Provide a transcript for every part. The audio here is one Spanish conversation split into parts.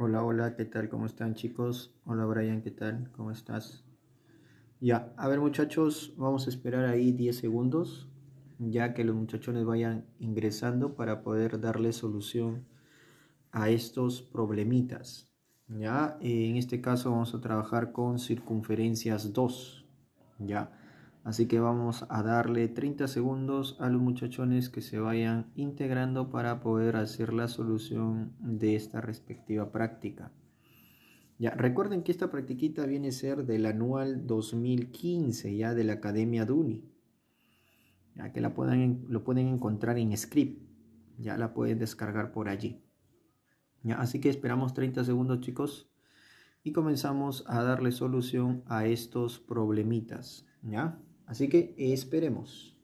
Hola, hola, ¿qué tal? ¿Cómo están chicos? Hola Brian, ¿qué tal? ¿Cómo estás? Ya, a ver muchachos, vamos a esperar ahí 10 segundos, ya que los muchachones vayan ingresando para poder darle solución a estos problemitas. Ya, en este caso vamos a trabajar con circunferencias 2, ya. Así que vamos a darle 30 segundos a los muchachones que se vayan integrando para poder hacer la solución de esta respectiva práctica. Ya, recuerden que esta practiquita viene a ser del anual 2015, ya de la Academia DUNI. Ya que la lo pueden encontrar en script. Ya la pueden descargar por allí. Ya, así que esperamos 30 segundos, chicos. Y comenzamos a darle solución a estos problemitas. ¿Ya? Así que esperemos.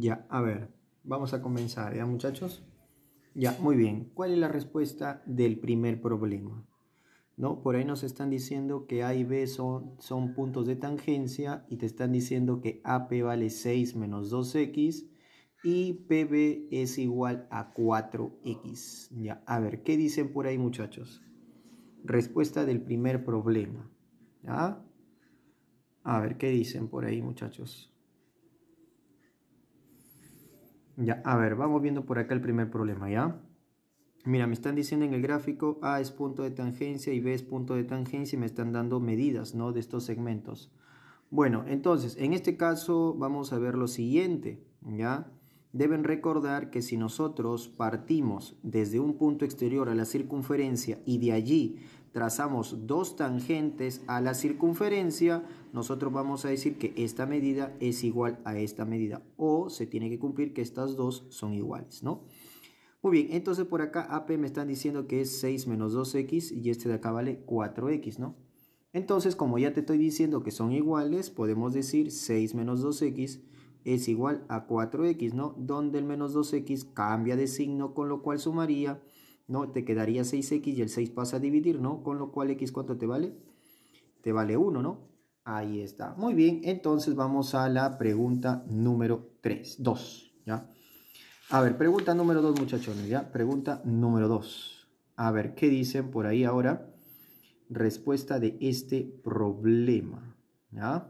Ya, a ver, vamos a comenzar, ¿ya muchachos? Ya, muy bien. ¿Cuál es la respuesta del primer problema? ¿No? Por ahí nos están diciendo que A y B son, son puntos de tangencia y te están diciendo que AP vale 6 menos 2x y PB es igual a 4x. Ya, a ver, ¿qué dicen por ahí muchachos? Respuesta del primer problema. ¿Ya? A ver, ¿qué dicen por ahí muchachos? Ya, a ver, vamos viendo por acá el primer problema, ¿ya? Mira, me están diciendo en el gráfico A es punto de tangencia y B es punto de tangencia y me están dando medidas, ¿no? De estos segmentos. Bueno, entonces, en este caso vamos a ver lo siguiente, ¿ya? Deben recordar que si nosotros partimos desde un punto exterior a la circunferencia y de allí trazamos dos tangentes a la circunferencia, nosotros vamos a decir que esta medida es igual a esta medida o se tiene que cumplir que estas dos son iguales, ¿no? Muy bien, entonces por acá AP me están diciendo que es 6 menos 2x y este de acá vale 4x, ¿no? Entonces, como ya te estoy diciendo que son iguales, podemos decir 6 menos 2x es igual a 4x, ¿no? Donde el menos 2x cambia de signo, con lo cual sumaría ¿no? Te quedaría 6x y el 6 pasa a dividir, ¿no? Con lo cual x cuánto te vale? Te vale 1, ¿no? Ahí está. Muy bien, entonces vamos a la pregunta número 3, 2, ¿ya? A ver, pregunta número 2, muchachones, ¿ya? Pregunta número 2. A ver, ¿qué dicen por ahí ahora? Respuesta de este problema, ¿ya?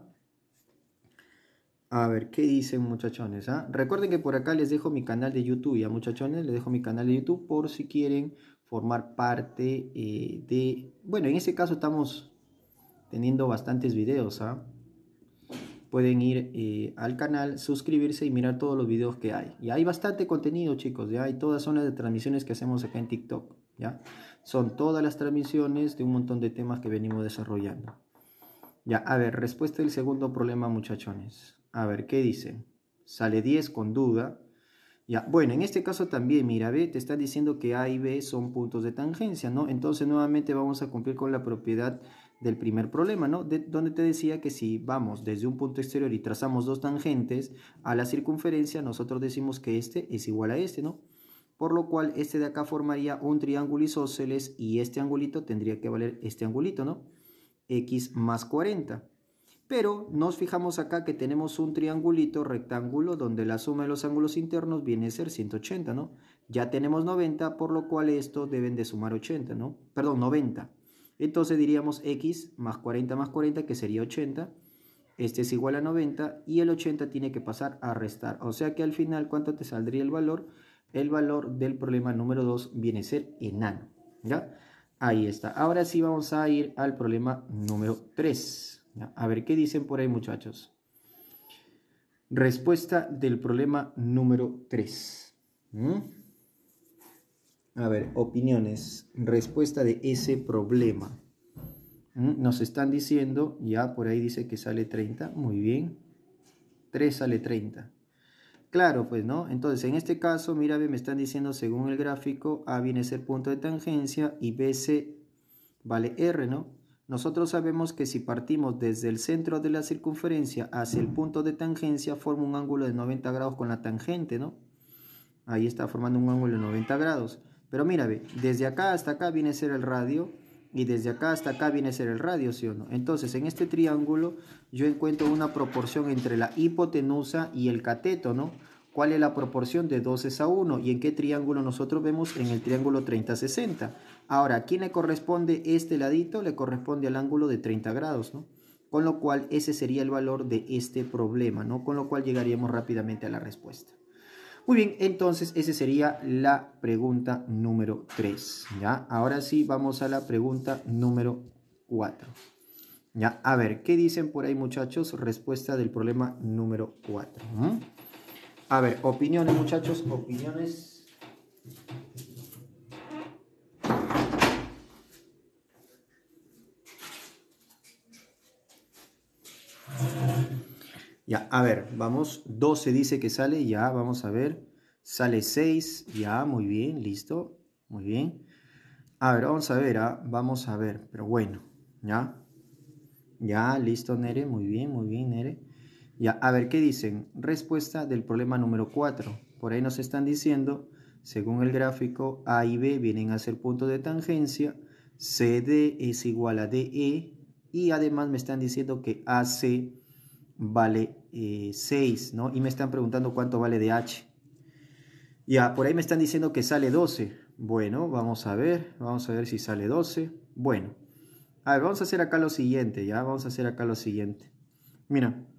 A ver, ¿qué dicen muchachones? Ah? Recuerden que por acá les dejo mi canal de YouTube, ya muchachones, les dejo mi canal de YouTube por si quieren formar parte eh, de... Bueno, en ese caso estamos teniendo bastantes videos, ah. Pueden ir eh, al canal, suscribirse y mirar todos los videos que hay. Y hay bastante contenido, chicos, ¿ya? Y todas son las transmisiones que hacemos acá en TikTok, ¿ya? Son todas las transmisiones de un montón de temas que venimos desarrollando. Ya, a ver, respuesta del segundo problema, muchachones. A ver, ¿qué dice? Sale 10 con duda. Ya, bueno, en este caso también, mira, B te está diciendo que A y B son puntos de tangencia, ¿no? Entonces, nuevamente vamos a cumplir con la propiedad del primer problema, ¿no? De, donde te decía que si vamos desde un punto exterior y trazamos dos tangentes a la circunferencia, nosotros decimos que este es igual a este, ¿no? Por lo cual, este de acá formaría un triángulo isósceles y este angulito tendría que valer este angulito, ¿no? X más 40. Pero nos fijamos acá que tenemos un triangulito rectángulo donde la suma de los ángulos internos viene a ser 180, ¿no? Ya tenemos 90, por lo cual estos deben de sumar 80, ¿no? Perdón, 90. Entonces diríamos x más 40 más 40, que sería 80. Este es igual a 90 y el 80 tiene que pasar a restar. O sea que al final, ¿cuánto te saldría el valor? El valor del problema número 2 viene a ser enano, ¿ya? Ahí está. Ahora sí vamos a ir al problema número 3. A ver, ¿qué dicen por ahí muchachos? Respuesta del problema número 3. A ver, opiniones. Respuesta de ese problema. Nos están diciendo, ya por ahí dice que sale 30. Muy bien. 3 sale 30. Claro, pues, ¿no? Entonces, en este caso, mira, me están diciendo según el gráfico, A viene a ser punto de tangencia y BC vale R, ¿no? Nosotros sabemos que si partimos desde el centro de la circunferencia hacia el punto de tangencia, forma un ángulo de 90 grados con la tangente, ¿no? Ahí está formando un ángulo de 90 grados. Pero mira, desde acá hasta acá viene a ser el radio y desde acá hasta acá viene a ser el radio, ¿sí o no? Entonces, en este triángulo yo encuentro una proporción entre la hipotenusa y el cateto, ¿no? cuál es la proporción de 12 a 1 y en qué triángulo nosotros vemos en el triángulo 30-60. Ahora, ¿a quién le corresponde este ladito? Le corresponde al ángulo de 30 grados, ¿no? Con lo cual ese sería el valor de este problema, ¿no? Con lo cual llegaríamos rápidamente a la respuesta. Muy bien, entonces esa sería la pregunta número 3, ¿ya? Ahora sí vamos a la pregunta número 4. Ya, a ver, ¿qué dicen por ahí muchachos? Respuesta del problema número 4. A ver, opiniones, muchachos, opiniones. Ya, a ver, vamos, 12 dice que sale, ya, vamos a ver. Sale 6, ya, muy bien, listo, muy bien. A ver, vamos a ver, ah, vamos a ver, pero bueno, ya. Ya, listo, Nere, muy bien, muy bien, Nere. Ya, a ver qué dicen. Respuesta del problema número 4. Por ahí nos están diciendo, según el gráfico, A y B vienen a ser puntos de tangencia, CD es igual a DE y además me están diciendo que AC vale 6, eh, ¿no? Y me están preguntando cuánto vale de h Ya, por ahí me están diciendo que sale 12. Bueno, vamos a ver, vamos a ver si sale 12. Bueno, a ver, vamos a hacer acá lo siguiente, ya, vamos a hacer acá lo siguiente. Mira,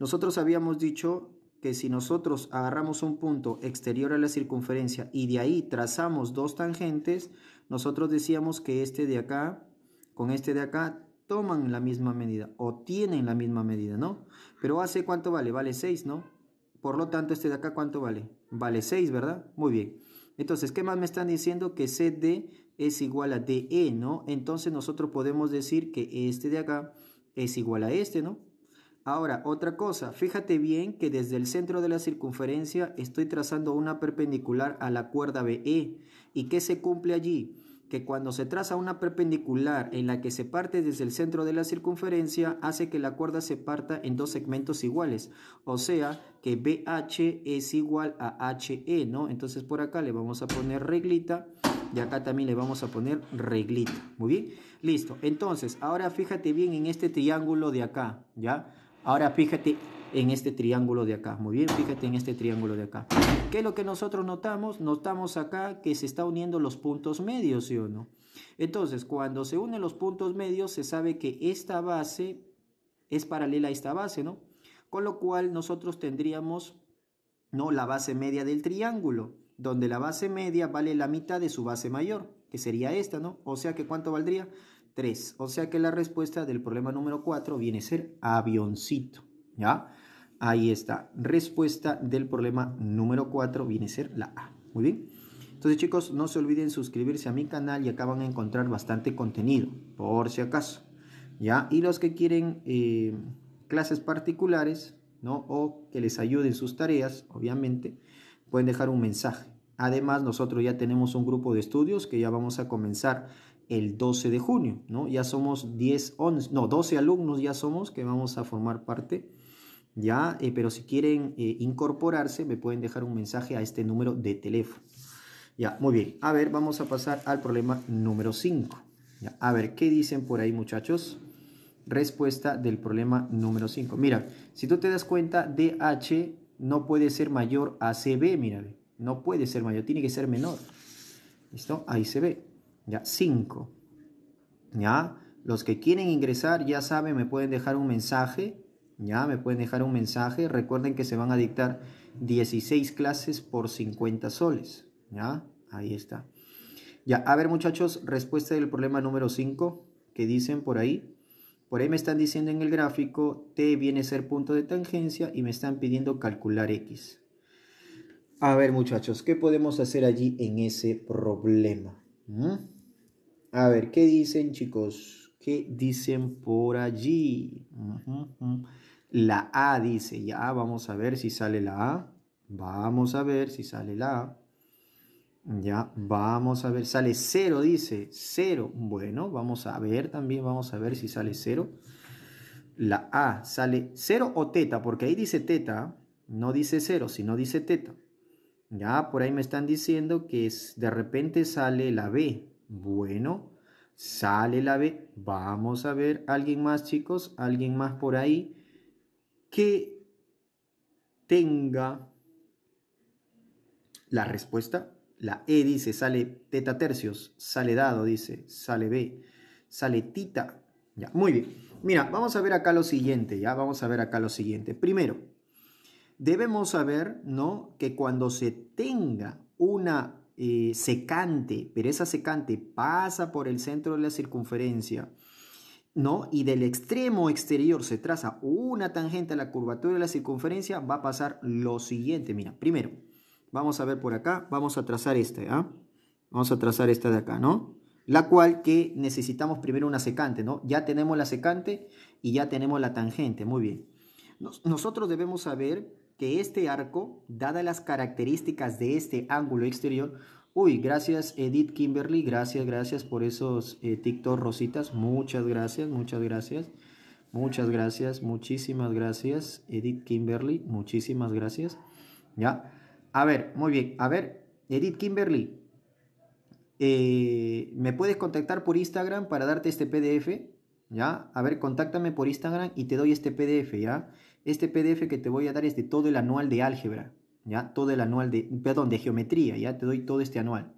nosotros habíamos dicho que si nosotros agarramos un punto exterior a la circunferencia y de ahí trazamos dos tangentes, nosotros decíamos que este de acá con este de acá toman la misma medida o tienen la misma medida, ¿no? Pero hace, cuánto vale? Vale 6, ¿no? Por lo tanto, este de acá cuánto vale? Vale 6, ¿verdad? Muy bien. Entonces, ¿qué más me están diciendo? Que CD es igual a DE, ¿no? Entonces nosotros podemos decir que este de acá es igual a este, ¿no? Ahora, otra cosa, fíjate bien que desde el centro de la circunferencia estoy trazando una perpendicular a la cuerda BE. ¿Y qué se cumple allí? Que cuando se traza una perpendicular en la que se parte desde el centro de la circunferencia, hace que la cuerda se parta en dos segmentos iguales. O sea, que BH es igual a HE, ¿no? Entonces por acá le vamos a poner reglita y acá también le vamos a poner reglita. Muy bien, listo. Entonces, ahora fíjate bien en este triángulo de acá, ¿ya? Ahora fíjate en este triángulo de acá. Muy bien, fíjate en este triángulo de acá. ¿Qué es lo que nosotros notamos? Notamos acá que se está uniendo los puntos medios, ¿sí o no? Entonces, cuando se unen los puntos medios, se sabe que esta base es paralela a esta base, ¿no? Con lo cual nosotros tendríamos, ¿no? La base media del triángulo, donde la base media vale la mitad de su base mayor, que sería esta, ¿no? O sea que ¿cuánto valdría? 3. O sea que la respuesta del problema número 4 viene a ser avioncito. ¿Ya? Ahí está. Respuesta del problema número 4 viene a ser la A. Muy bien. Entonces chicos, no se olviden suscribirse a mi canal y acá van a encontrar bastante contenido, por si acaso. ¿Ya? Y los que quieren eh, clases particulares, ¿no? O que les ayuden sus tareas, obviamente, pueden dejar un mensaje. Además, nosotros ya tenemos un grupo de estudios que ya vamos a comenzar el 12 de junio, ¿no? Ya somos 10, 11, no, 12 alumnos ya somos que vamos a formar parte, ¿ya? Eh, pero si quieren eh, incorporarse, me pueden dejar un mensaje a este número de teléfono. Ya, muy bien. A ver, vamos a pasar al problema número 5. a ver, ¿qué dicen por ahí, muchachos? Respuesta del problema número 5. Mira, si tú te das cuenta, DH no puede ser mayor a CB, mira, no puede ser mayor, tiene que ser menor. ¿Listo? Ahí se ve. ¿ya? Cinco, ¿ya? Los que quieren ingresar, ya saben, me pueden dejar un mensaje, ¿ya? Me pueden dejar un mensaje. Recuerden que se van a dictar 16 clases por 50 soles, ¿ya? Ahí está. Ya, a ver muchachos, respuesta del problema número 5 que dicen por ahí. Por ahí me están diciendo en el gráfico, t viene a ser punto de tangencia y me están pidiendo calcular x. A ver muchachos, ¿qué podemos hacer allí en ese problema? ¿Mm? A ver, ¿qué dicen chicos? ¿Qué dicen por allí? La A dice, ya vamos a ver si sale la A. Vamos a ver si sale la A. Ya, vamos a ver, sale 0, dice Cero. Bueno, vamos a ver también, vamos a ver si sale cero. La A sale 0 o teta, porque ahí dice teta, no dice cero, sino dice teta. Ya, por ahí me están diciendo que es, de repente sale la B, bueno, sale la B. Vamos a ver alguien más, chicos, alguien más por ahí que tenga la respuesta. La E dice, sale teta tercios, sale dado, dice, sale B, sale tita. Ya, muy bien. Mira, vamos a ver acá lo siguiente, ya, vamos a ver acá lo siguiente. Primero, debemos saber, ¿no? Que cuando se tenga una eh, secante pero esa secante, pasa por el centro de la circunferencia, ¿no? Y del extremo exterior se traza una tangente a la curvatura de la circunferencia, va a pasar lo siguiente. Mira, primero, vamos a ver por acá, vamos a trazar esta, ¿ah? Vamos a trazar esta de acá, ¿no? La cual que necesitamos primero una secante, ¿no? Ya tenemos la secante y ya tenemos la tangente, muy bien. nosotros debemos saber que este arco, dadas las características de este ángulo exterior, uy, gracias Edith Kimberly, gracias, gracias por esos eh, TikTok rositas, muchas gracias, muchas gracias, muchas gracias, muchísimas gracias, Edith Kimberly, muchísimas gracias, ¿ya? A ver, muy bien, a ver, Edith Kimberly, eh, me puedes contactar por Instagram para darte este PDF, ¿ya? A ver, contáctame por Instagram y te doy este PDF, ¿ya? Este PDF que te voy a dar es de todo el anual de álgebra, ¿ya? Todo el anual de, perdón, de geometría, ¿ya? Te doy todo este anual,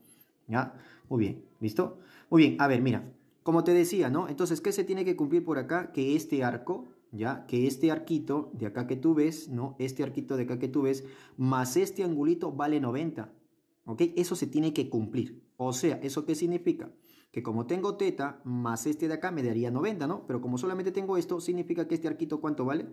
¿ya? Muy bien, ¿listo? Muy bien, a ver, mira, como te decía, ¿no? Entonces, ¿qué se tiene que cumplir por acá? Que este arco, ¿ya? Que este arquito de acá que tú ves, ¿no? Este arquito de acá que tú ves, más este angulito vale 90, ¿ok? Eso se tiene que cumplir. O sea, ¿eso qué significa? Que como tengo teta más este de acá me daría 90, ¿no? Pero como solamente tengo esto, significa que este arquito ¿cuánto vale?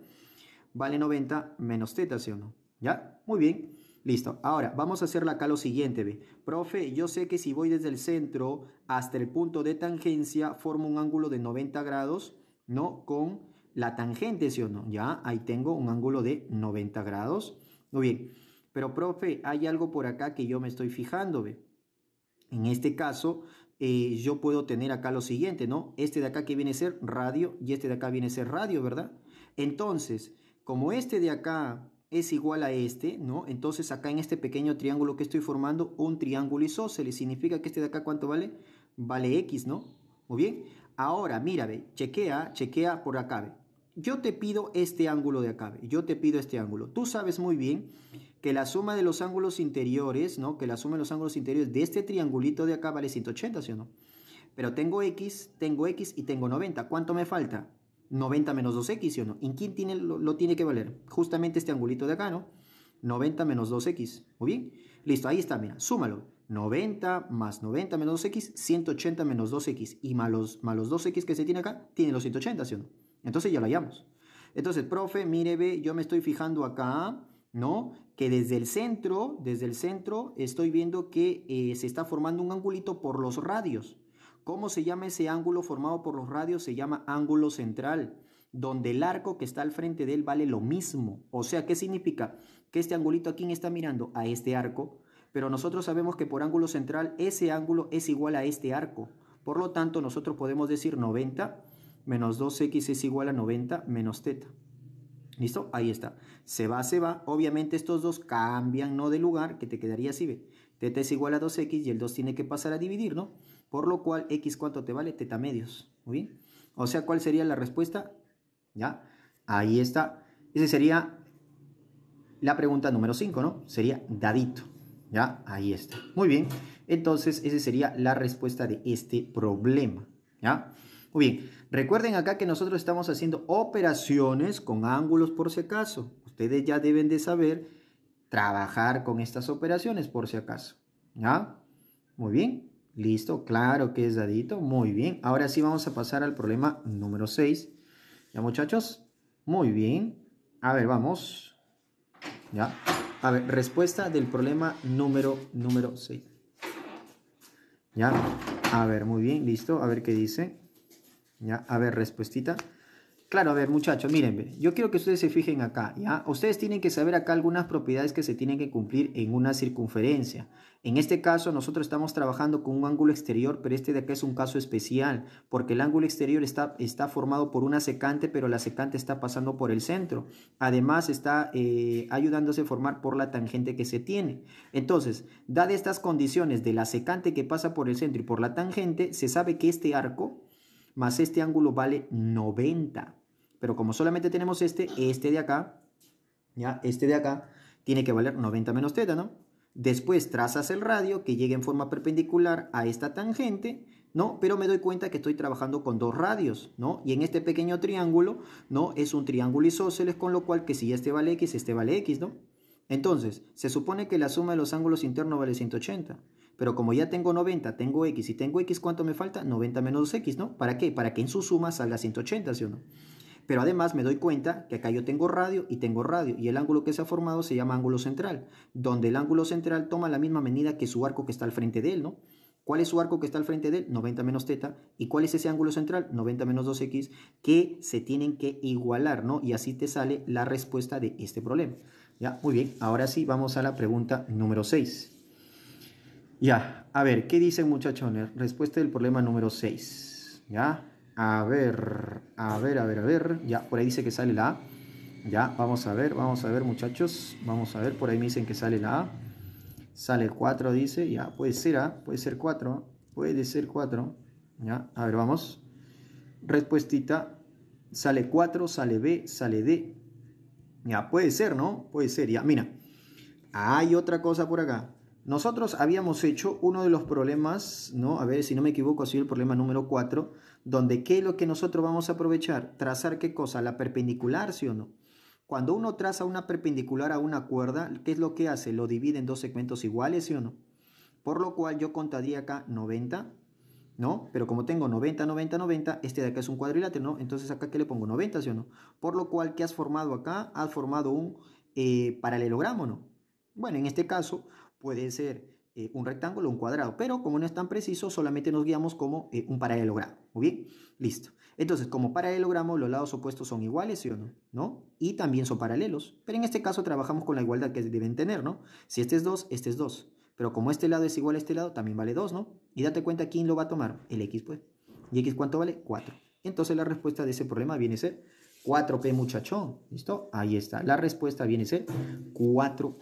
vale 90 menos teta, ¿sí o no? ¿Ya? Muy bien. Listo. Ahora, vamos a hacer acá lo siguiente, ve. Profe, yo sé que si voy desde el centro hasta el punto de tangencia, formo un ángulo de 90 grados, ¿no? Con la tangente, ¿sí o no? Ya, ahí tengo un ángulo de 90 grados. Muy bien. Pero, profe, hay algo por acá que yo me estoy fijando, ve. En este caso, eh, yo puedo tener acá lo siguiente, ¿no? Este de acá que viene a ser radio y este de acá viene a ser radio, ¿verdad? Entonces, como este de acá es igual a este, ¿no? Entonces acá en este pequeño triángulo que estoy formando, un triángulo isósceles. Significa que este de acá, ¿cuánto vale? Vale X, ¿no? Muy bien. Ahora, mira, ve, chequea, chequea por acá, Yo te pido este ángulo de acá, ve. yo te pido este ángulo. Tú sabes muy bien que la suma de los ángulos interiores, ¿no? Que la suma de los ángulos interiores de este triangulito de acá vale 180, ¿sí o no? Pero tengo X, tengo X y tengo 90. ¿Cuánto me falta? 90 menos 2x, ¿sí o no? ¿En quién tiene, lo, tiene que valer? Justamente este angulito de acá, ¿no? 90 menos 2x, ¿muy bien? Listo, ahí está, mira, súmalo. 90 más 90 menos 2x, 180 menos 2x. Y más los, 2x que se tiene acá, tiene los 180, ¿sí o no? Entonces ya lo hallamos. Entonces, profe, mire, ve, yo me estoy fijando acá, ¿no? Que desde el centro, desde el centro, estoy viendo que eh, se está formando un angulito por los radios. ¿Cómo se llama ese ángulo formado por los radios? Se llama ángulo central, donde el arco que está al frente de él vale lo mismo. O sea, ¿qué significa? Que este angulito, aquí está mirando? A este arco. Pero nosotros sabemos que por ángulo central ese ángulo es igual a este arco. Por lo tanto, nosotros podemos decir 90 menos 2x es igual a 90 menos teta. ¿Listo? Ahí está. Se va, se va. Obviamente estos dos cambian, no de lugar, que te quedaría así, ve. Teta es igual a 2x y el 2 tiene que pasar a dividir, ¿no? Por lo cual, X cuánto te vale, teta medios. ¿Muy bien? O sea, ¿cuál sería la respuesta? ¿Ya? Ahí está. Esa sería la pregunta número 5, ¿no? Sería dadito. ¿Ya? Ahí está. Muy bien. Entonces, esa sería la respuesta de este problema. ¿Ya? Muy bien. Recuerden acá que nosotros estamos haciendo operaciones con ángulos por si acaso. Ustedes ya deben de saber trabajar con estas operaciones por si acaso. ¿Ya? Muy bien. Listo, claro que es dadito. Muy bien. Ahora sí vamos a pasar al problema número 6. ¿Ya muchachos? Muy bien. A ver, vamos. ¿Ya? A ver, respuesta del problema número, número 6. ¿Ya? A ver, muy bien, listo. A ver qué dice. ¿Ya? A ver, respuestita. Claro, a ver, muchachos, miren, Yo quiero que ustedes se fijen acá, ¿ya? Ustedes tienen que saber acá algunas propiedades que se tienen que cumplir en una circunferencia. En este caso, nosotros estamos trabajando con un ángulo exterior, pero este de acá es un caso especial, porque el ángulo exterior está, formado por una secante, pero la secante está pasando por el centro. Además, está eh, ayudándose a formar por la tangente que se tiene. Entonces, dadas estas condiciones de la secante que pasa por el centro y por la tangente, se sabe que este arco más este ángulo vale 90. Pero como solamente tenemos este, este de acá, ya, este de acá, tiene que valer 90 menos teta, ¿no? Después trazas el radio que llegue en forma perpendicular a esta tangente, ¿no? Pero me doy cuenta que estoy trabajando con dos radios, ¿no? Y en este pequeño triángulo, ¿no? Es un triángulo isósceles, con lo cual que si este vale x, este vale x, ¿no? Entonces, se supone que la suma de los ángulos internos vale 180. Pero como ya tengo 90, tengo x y tengo x, ¿cuánto me falta? 90 menos x ¿no? ¿Para qué? Para que en su suma salga 180, ¿sí o no? Pero además me doy cuenta que acá yo tengo radio y tengo radio y el ángulo que se ha formado se llama ángulo central, donde el ángulo central toma la misma medida que su arco que está al frente de él, ¿no? ¿Cuál es su arco que está al frente de él? 90 menos teta. ¿Y cuál es ese ángulo central? 90 menos 2x, que se tienen que igualar, ¿no? Y así te sale la respuesta de este problema. Ya, muy bien. Ahora sí, vamos a la pregunta número 6. Ya, a ver, ¿qué dicen muchachones? Respuesta del problema número 6. Ya, a ver, a ver, a ver, a ver. Ya, por ahí dice que sale la A. Ya, vamos a ver, vamos a ver muchachos. Vamos a ver, por ahí me dicen que sale la A. Sale 4, dice. Ya, puede ser A, puede ser 4. Puede ser 4. Ya, a ver, vamos. Respuestita. Sale 4, sale B, sale D. Ya, puede ser, ¿no? Puede ser, ya. Mira, hay otra cosa por acá. Nosotros habíamos hecho uno de los problemas, ¿no? A ver, si no me equivoco, ha sido el problema número 4 donde qué es lo que nosotros vamos a aprovechar, trazar qué cosa, la perpendicular, sí o no. Cuando uno traza una perpendicular a una cuerda, ¿qué es lo que hace? Lo divide en dos segmentos iguales, sí o no. Por lo cual yo contaría acá 90, ¿no? Pero como tengo 90, 90, 90, este de acá es un cuadrilátero, ¿no? Entonces acá que le pongo 90, ¿sí o no? Por lo cual, ¿qué has formado acá? Has formado un eh, paralelogramo, ¿no? Bueno, en este caso puede ser eh, un rectángulo o un cuadrado, pero como no es tan preciso, solamente nos guiamos como eh, un paralelogramo. Muy bien, listo. Entonces, como paralelogramo, los lados opuestos son iguales, ¿sí o no? ¿No? Y también son paralelos. Pero en este caso trabajamos con la igualdad que deben tener, ¿no? Si este es 2, este es 2. Pero como este lado es igual a este lado, también vale 2, ¿no? Y date cuenta quién lo va a tomar. El x, pues. ¿Y x cuánto vale? 4. Entonces la respuesta de ese problema viene a ser 4P muchachón. ¿Listo? Ahí está. La respuesta viene a ser 4.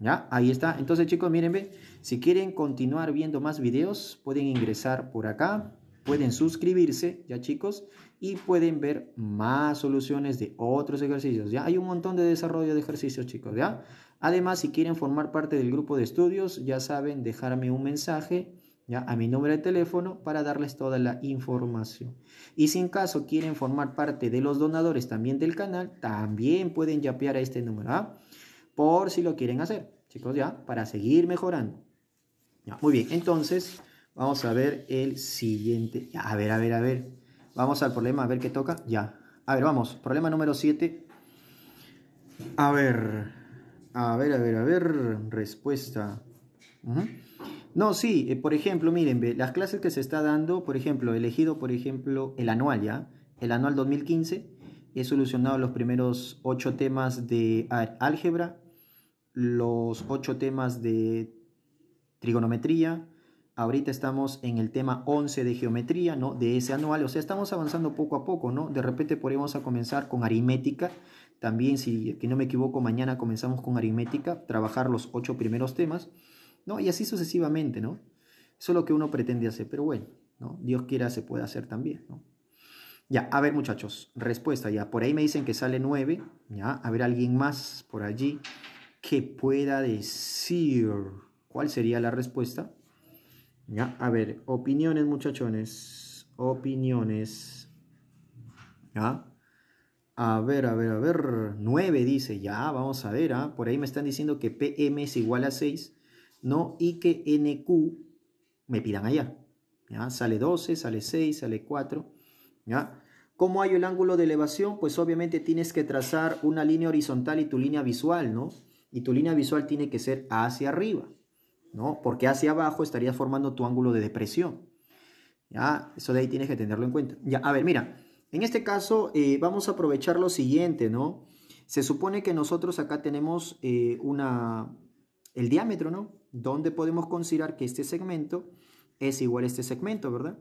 ¿Ya? Ahí está. Entonces chicos, miren, Si quieren continuar viendo más videos, pueden ingresar por acá. Pueden suscribirse, ya chicos, y pueden ver más soluciones de otros ejercicios. Ya hay un montón de desarrollo de ejercicios, chicos, ¿ya? Además, si quieren formar parte del grupo de estudios, ya saben, dejarme un mensaje ¿ya? a mi número de teléfono para darles toda la información. Y si en caso quieren formar parte de los donadores también del canal, también pueden yapear a este número, ¿ah? Por si lo quieren hacer, chicos, ya, para seguir mejorando. Ya, muy bien, entonces Vamos a ver el siguiente. A ver, a ver, a ver. Vamos al problema, a ver qué toca. Ya. A ver, vamos. Problema número 7. A ver. A ver, a ver, a ver. Respuesta. No, sí, eh, por ejemplo, miren, las clases que se está dando, por ejemplo, elegido, por ejemplo, el anual, ¿ya? El anual 2015, he solucionado los primeros ocho temas de álgebra, los ocho temas de trigonometría, Ahorita estamos en el tema 11 de geometría, ¿no? De ese anual, o sea, estamos avanzando poco a poco, ¿no? De repente podríamos a comenzar con aritmética, también si que no me equivoco, mañana comenzamos con aritmética, trabajar los ocho primeros temas, ¿no? Y así sucesivamente, ¿no? Eso es lo que uno pretende hacer, pero bueno, ¿no? Dios quiera se puede hacer también, ¿no? Ya, a ver muchachos, respuesta ya. Por ahí me dicen que sale 9, ya, a ver alguien más por allí que pueda decir cuál sería la respuesta. Ya, a ver, opiniones, muchachones. Opiniones. Ya. A ver, a ver, a ver. 9 dice, ya, vamos a ver. ¿ah? Por ahí me están diciendo que PM es igual a 6, ¿no? Y que NQ me pidan allá. ¿ya? Sale 12, sale 6, sale 4. ¿ya? ¿Cómo hay el ángulo de elevación? Pues obviamente tienes que trazar una línea horizontal y tu línea visual, ¿no? Y tu línea visual tiene que ser hacia arriba. ¿no? Porque hacia abajo estarías formando tu ángulo de depresión. ¿Ya? Eso de ahí tienes que tenerlo en cuenta. Ya, a ver, mira, en este caso eh, vamos a aprovechar lo siguiente, ¿no? Se supone que nosotros acá tenemos eh, una, el diámetro, ¿no? Donde podemos considerar que este segmento es igual a este segmento, ¿verdad?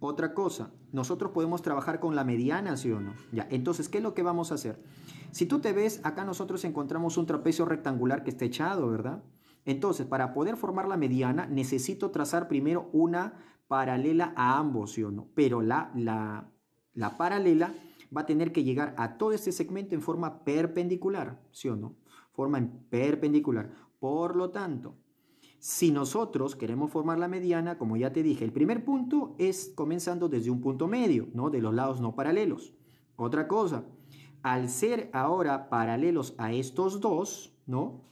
Otra cosa, nosotros podemos trabajar con la mediana, ¿sí o no? Ya, entonces, ¿qué es lo que vamos a hacer? Si tú te ves, acá nosotros encontramos un trapecio rectangular que está echado, ¿verdad? Entonces, para poder formar la mediana, necesito trazar primero una paralela a ambos, ¿sí o no? Pero la, la, paralela va a tener que llegar a todo este segmento en forma perpendicular, ¿sí o no? Forma en perpendicular. Por lo tanto, si nosotros queremos formar la mediana, como ya te dije, el primer punto es comenzando desde un punto medio, ¿no? De los lados no paralelos. Otra cosa, al ser ahora paralelos a estos dos, ¿no?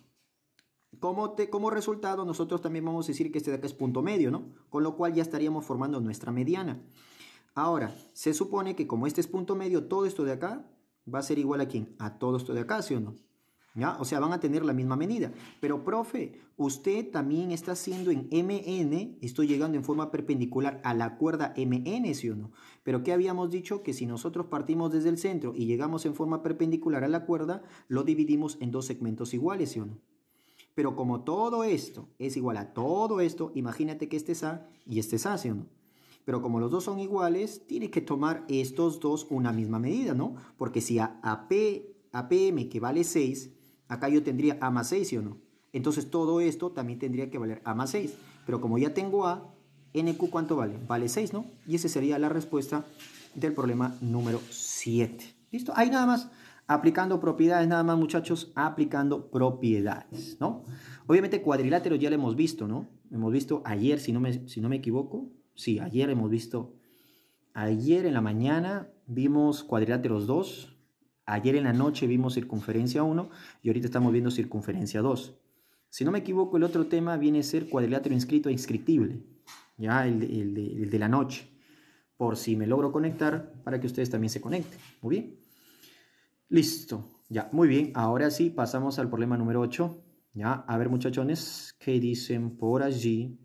Como, te, como resultado, nosotros también vamos a decir que este de acá es punto medio, ¿no? Con lo cual ya estaríamos formando nuestra mediana. Ahora, se supone que como este es punto medio, todo esto de acá va a ser igual a quién? A todo esto de acá, ¿sí o no? ¿Ya? O sea, van a tener la misma medida. Pero, profe, usted también está haciendo en MN, estoy llegando en forma perpendicular a la cuerda MN, ¿sí o no? Pero, ¿qué habíamos dicho? Que si nosotros partimos desde el centro y llegamos en forma perpendicular a la cuerda, lo dividimos en dos segmentos iguales, ¿sí o no? Pero como todo esto es igual a todo esto, imagínate que este es A y este es A, ¿sí o no? Pero como los dos son iguales, tiene que tomar estos dos una misma medida, ¿no? Porque si a AP, APM que vale 6, acá yo tendría A más 6, ¿sí o no? Entonces todo esto también tendría que valer A más 6. Pero como ya tengo A, NQ ¿cuánto vale? Vale 6, ¿no? Y esa sería la respuesta del problema número 7. ¿Listo? Ahí nada más. Aplicando propiedades, nada más muchachos, aplicando propiedades, ¿no? Obviamente cuadriláteros ya lo hemos visto, ¿no? Hemos visto ayer, si no me, si no me equivoco, sí, ayer hemos visto, ayer en la mañana vimos cuadriláteros 2, ayer en la noche vimos circunferencia 1 y ahorita estamos viendo circunferencia 2. Si no me equivoco, el otro tema viene a ser cuadrilátero inscrito e inscriptible, ya el, el de la noche, por si me logro conectar para que ustedes también se conecten. Muy bien. Listo, ya, muy bien. Ahora sí, pasamos al problema número 8. Ya, a ver muchachones, ¿qué dicen por allí?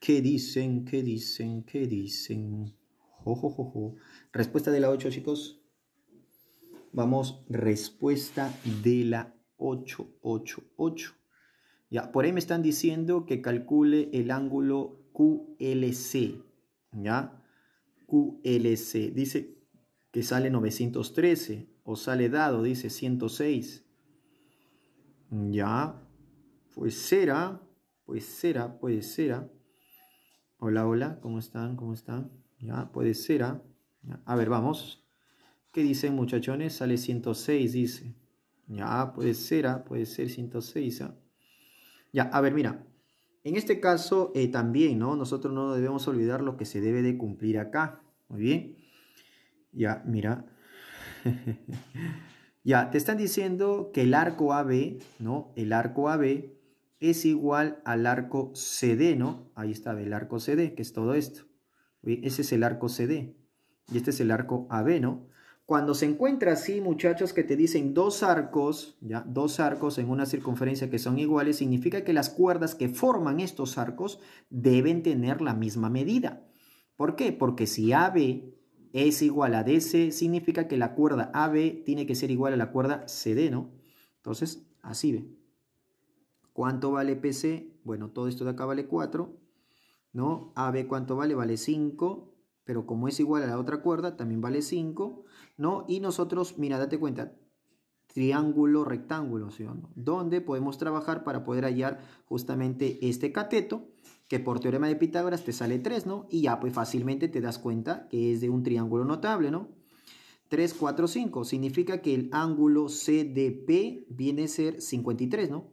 ¿Qué dicen? ¿Qué dicen? ¿Qué dicen? Jo, jo, jo, Respuesta de la 8, chicos. Vamos, respuesta de la 8, 8, 8. Ya, por ahí me están diciendo que calcule el ángulo QLC. ¿Ya? QLC. Dice que sale 913 o sale dado, dice 106. Ya, pues será, pues será, puede ser, Hola, hola, ¿cómo están? ¿Cómo están? Ya, puede ser, A ver, vamos. ¿Qué dicen muchachones? Sale 106, dice. Ya, puede ser, puede ser 106. ¿ah? Ya, a ver, mira. En este caso eh, también, ¿no? Nosotros no debemos olvidar lo que se debe de cumplir acá. Muy bien. Ya, mira. ya, te están diciendo que el arco AB, ¿no? El arco AB es igual al arco CD, ¿no? Ahí está el arco CD, que es todo esto. Ese es el arco CD. Y este es el arco AB, ¿no? Cuando se encuentra así, muchachos, que te dicen dos arcos, ya, dos arcos en una circunferencia que son iguales, significa que las cuerdas que forman estos arcos deben tener la misma medida. ¿Por qué? Porque si AB es igual a DC, significa que la cuerda AB tiene que ser igual a la cuerda CD, ¿no? Entonces, así ve. ¿Cuánto vale PC? Bueno, todo esto de acá vale 4, ¿no? AB cuánto vale? Vale 5, pero como es igual a la otra cuerda, también vale 5, ¿no? Y nosotros, mira, date cuenta, triángulo rectángulo, ¿sí o no? Donde podemos trabajar para poder hallar justamente este cateto, que por teorema de Pitágoras te sale 3, ¿no? Y ya pues fácilmente te das cuenta que es de un triángulo notable, ¿no? 3, 4, 5. Significa que el ángulo CDP viene a ser 53, ¿no?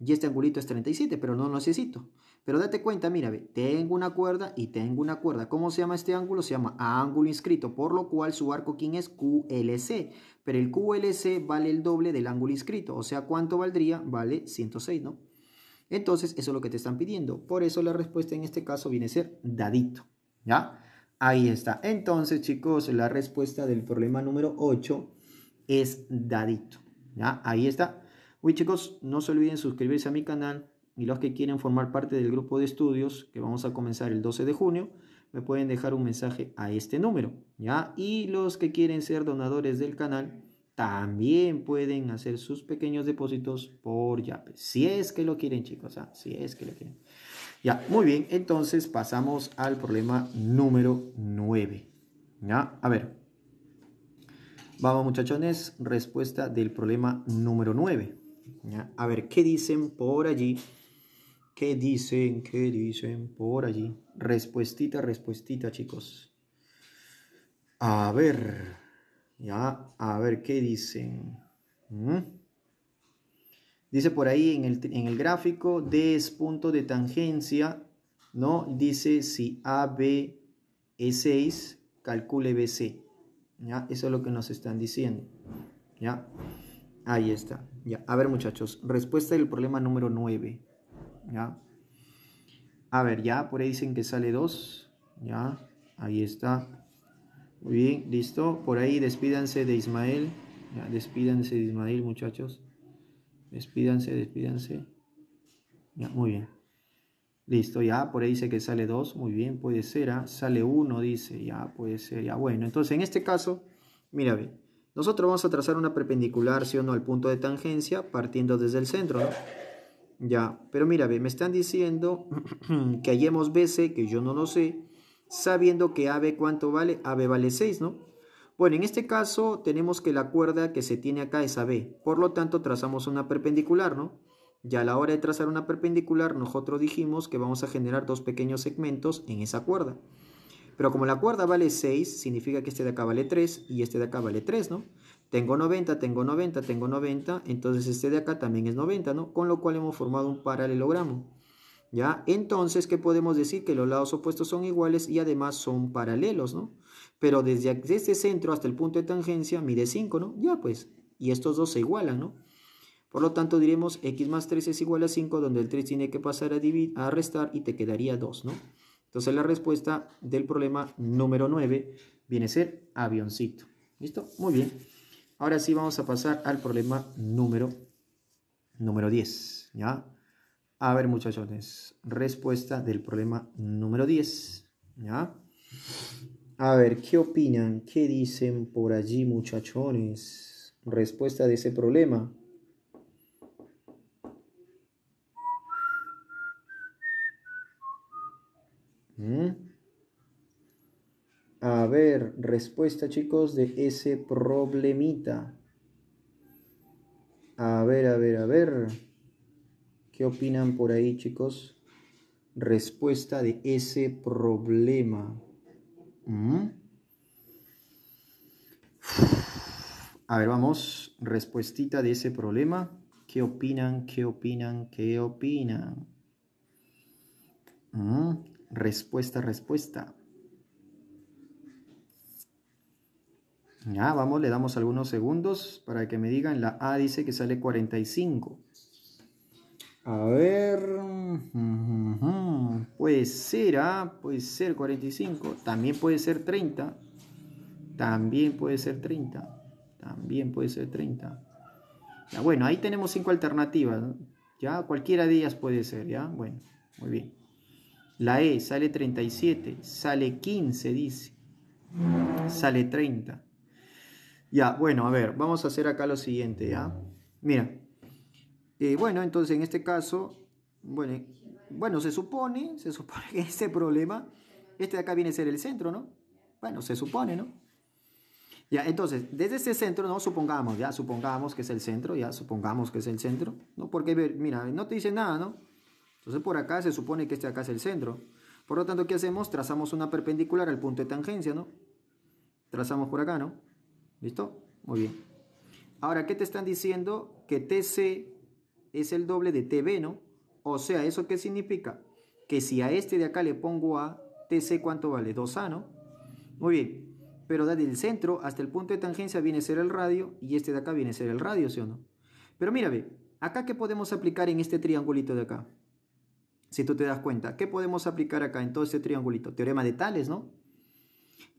Y este angulito es 37, pero no lo necesito. Pero date cuenta, mira, ve, tengo una cuerda y tengo una cuerda. ¿Cómo se llama este ángulo? Se llama ángulo inscrito, por lo cual su arco, ¿quién es? QLC. Pero el QLC vale el doble del ángulo inscrito. O sea, ¿cuánto valdría? Vale 106, ¿no? Entonces, eso es lo que te están pidiendo. Por eso la respuesta en este caso viene a ser dadito. ¿Ya? Ahí está. Entonces, chicos, la respuesta del problema número 8 es dadito. ¿Ya? Ahí está. Uy, chicos, no se olviden suscribirse a mi canal y los que quieren formar parte del grupo de estudios que vamos a comenzar el 12 de junio, me pueden dejar un mensaje a este número, ¿ya? Y los que quieren ser donadores del canal, también pueden hacer sus pequeños depósitos por YAPE. Si es que lo quieren, chicos. ¿ah? Si es que lo quieren. Ya, muy bien. Entonces pasamos al problema número 9. ¿Ya? A ver. Vamos, muchachones. Respuesta del problema número 9. ¿Ya? A ver, ¿qué dicen por allí? ¿Qué dicen? ¿Qué dicen por allí? Respuestita, respuestita, chicos. A ver. Ya, a ver qué dicen. Dice por ahí en el, gráfico, D es punto de tangencia, ¿no? Dice si AB es 6, calcule BC. ¿Ya? Eso es lo que nos están diciendo. ¿Ya? Ahí está. Ya. A ver, muchachos, respuesta del problema número 9. ¿Ya? A ver, ya, por ahí dicen que sale 2. Ya, ahí está. Muy bien, listo. Por ahí despídanse de Ismael. Ya, despídanse de Ismael, muchachos. Despídanse, despídanse. Ya, muy bien. Listo, ya, por ahí dice que sale dos, muy bien, puede ser, ¿ah? sale uno, dice, ya, puede ser, ya, bueno, entonces en este caso, mira bien, nosotros vamos a trazar una perpendicular, sí o no, al punto de tangencia, partiendo desde el centro, ¿no? Ya, pero mira bien, me están diciendo que hallemos BC, que yo no lo sé, sabiendo que AB cuánto vale, AB vale 6, ¿no? Bueno, en este caso tenemos que la cuerda que se tiene acá es AB, por lo tanto trazamos una perpendicular, ¿no? Ya a la hora de trazar una perpendicular, nosotros dijimos que vamos a generar dos pequeños segmentos en esa cuerda. Pero como la cuerda vale 6, significa que este de acá vale 3 y este de acá vale 3, ¿no? Tengo 90, tengo 90, tengo 90, entonces este de acá también es 90, ¿no? Con lo cual hemos formado un paralelogramo. ¿Ya? Entonces, ¿qué podemos decir? Que los lados opuestos son iguales y además son paralelos, ¿no? Pero desde este centro hasta el punto de tangencia mide 5, ¿no? Ya pues, y estos dos se igualan, ¿no? Por lo tanto, diremos x más 3 es igual a 5, donde el 3 tiene que pasar a, dividir, a restar y te quedaría 2, ¿no? Entonces, la respuesta del problema número 9 viene a ser avioncito. ¿Listo? Muy bien. Ahora sí vamos a pasar al problema número, número 10, ¿ya? A ver, muchachones, respuesta del problema número 10. ¿ya? A ver, ¿qué opinan? ¿Qué dicen por allí, muchachones? Respuesta de ese problema. ¿Mm? A ver, respuesta, chicos, de ese problemita. A ver, a ver, a ver. ¿Qué opinan por ahí, chicos? Respuesta de ese problema. Mm. A ver, vamos. Respuestita de ese problema. ¿Qué opinan? ¿Qué opinan? ¿Qué opinan? Mm. Respuesta, respuesta. Ya, vamos, le damos algunos segundos para que me digan. La A dice que sale 45. A ver. Puede ser, ah, Puede ser 45. También puede ser 30. También puede ser 30. También puede ser 30. Ya, bueno, ahí tenemos cinco alternativas. Ya cualquiera de ellas puede ser, ¿ya? Bueno, muy bien. La E sale 37, sale 15, dice. Sale 30. Ya, bueno, a ver, vamos a hacer acá lo siguiente, ¿ya? Mira, eh, bueno, entonces en este caso, bueno, bueno, se supone, se supone que este problema, este de acá viene a ser el centro, ¿no? Bueno, se supone, ¿no? Ya, entonces, desde este centro, ¿no? Supongamos, ya, supongamos que es el centro, ya, supongamos que es el centro, ¿no? Porque, mira, no te dice nada, ¿no? Entonces, por acá se supone que este de acá es el centro. Por lo tanto, ¿qué hacemos? Trazamos una perpendicular al punto de tangencia, ¿no? Trazamos por acá, ¿no? ¿Listo? Muy bien. Ahora, ¿qué te están diciendo? Que TC es el doble de TB, ¿no? O sea, ¿eso qué significa? Que si a este de acá le pongo A, TC, ¿cuánto vale? 2A, ¿no? Muy bien, pero desde el centro hasta el punto de tangencia viene a ser el radio y este de acá viene a ser el radio, ¿sí o no? Pero mira, ve, acá qué podemos aplicar en este triangulito de acá. Si tú te das cuenta, ¿qué podemos aplicar acá en todo este triangulito? Teorema de Tales, ¿no?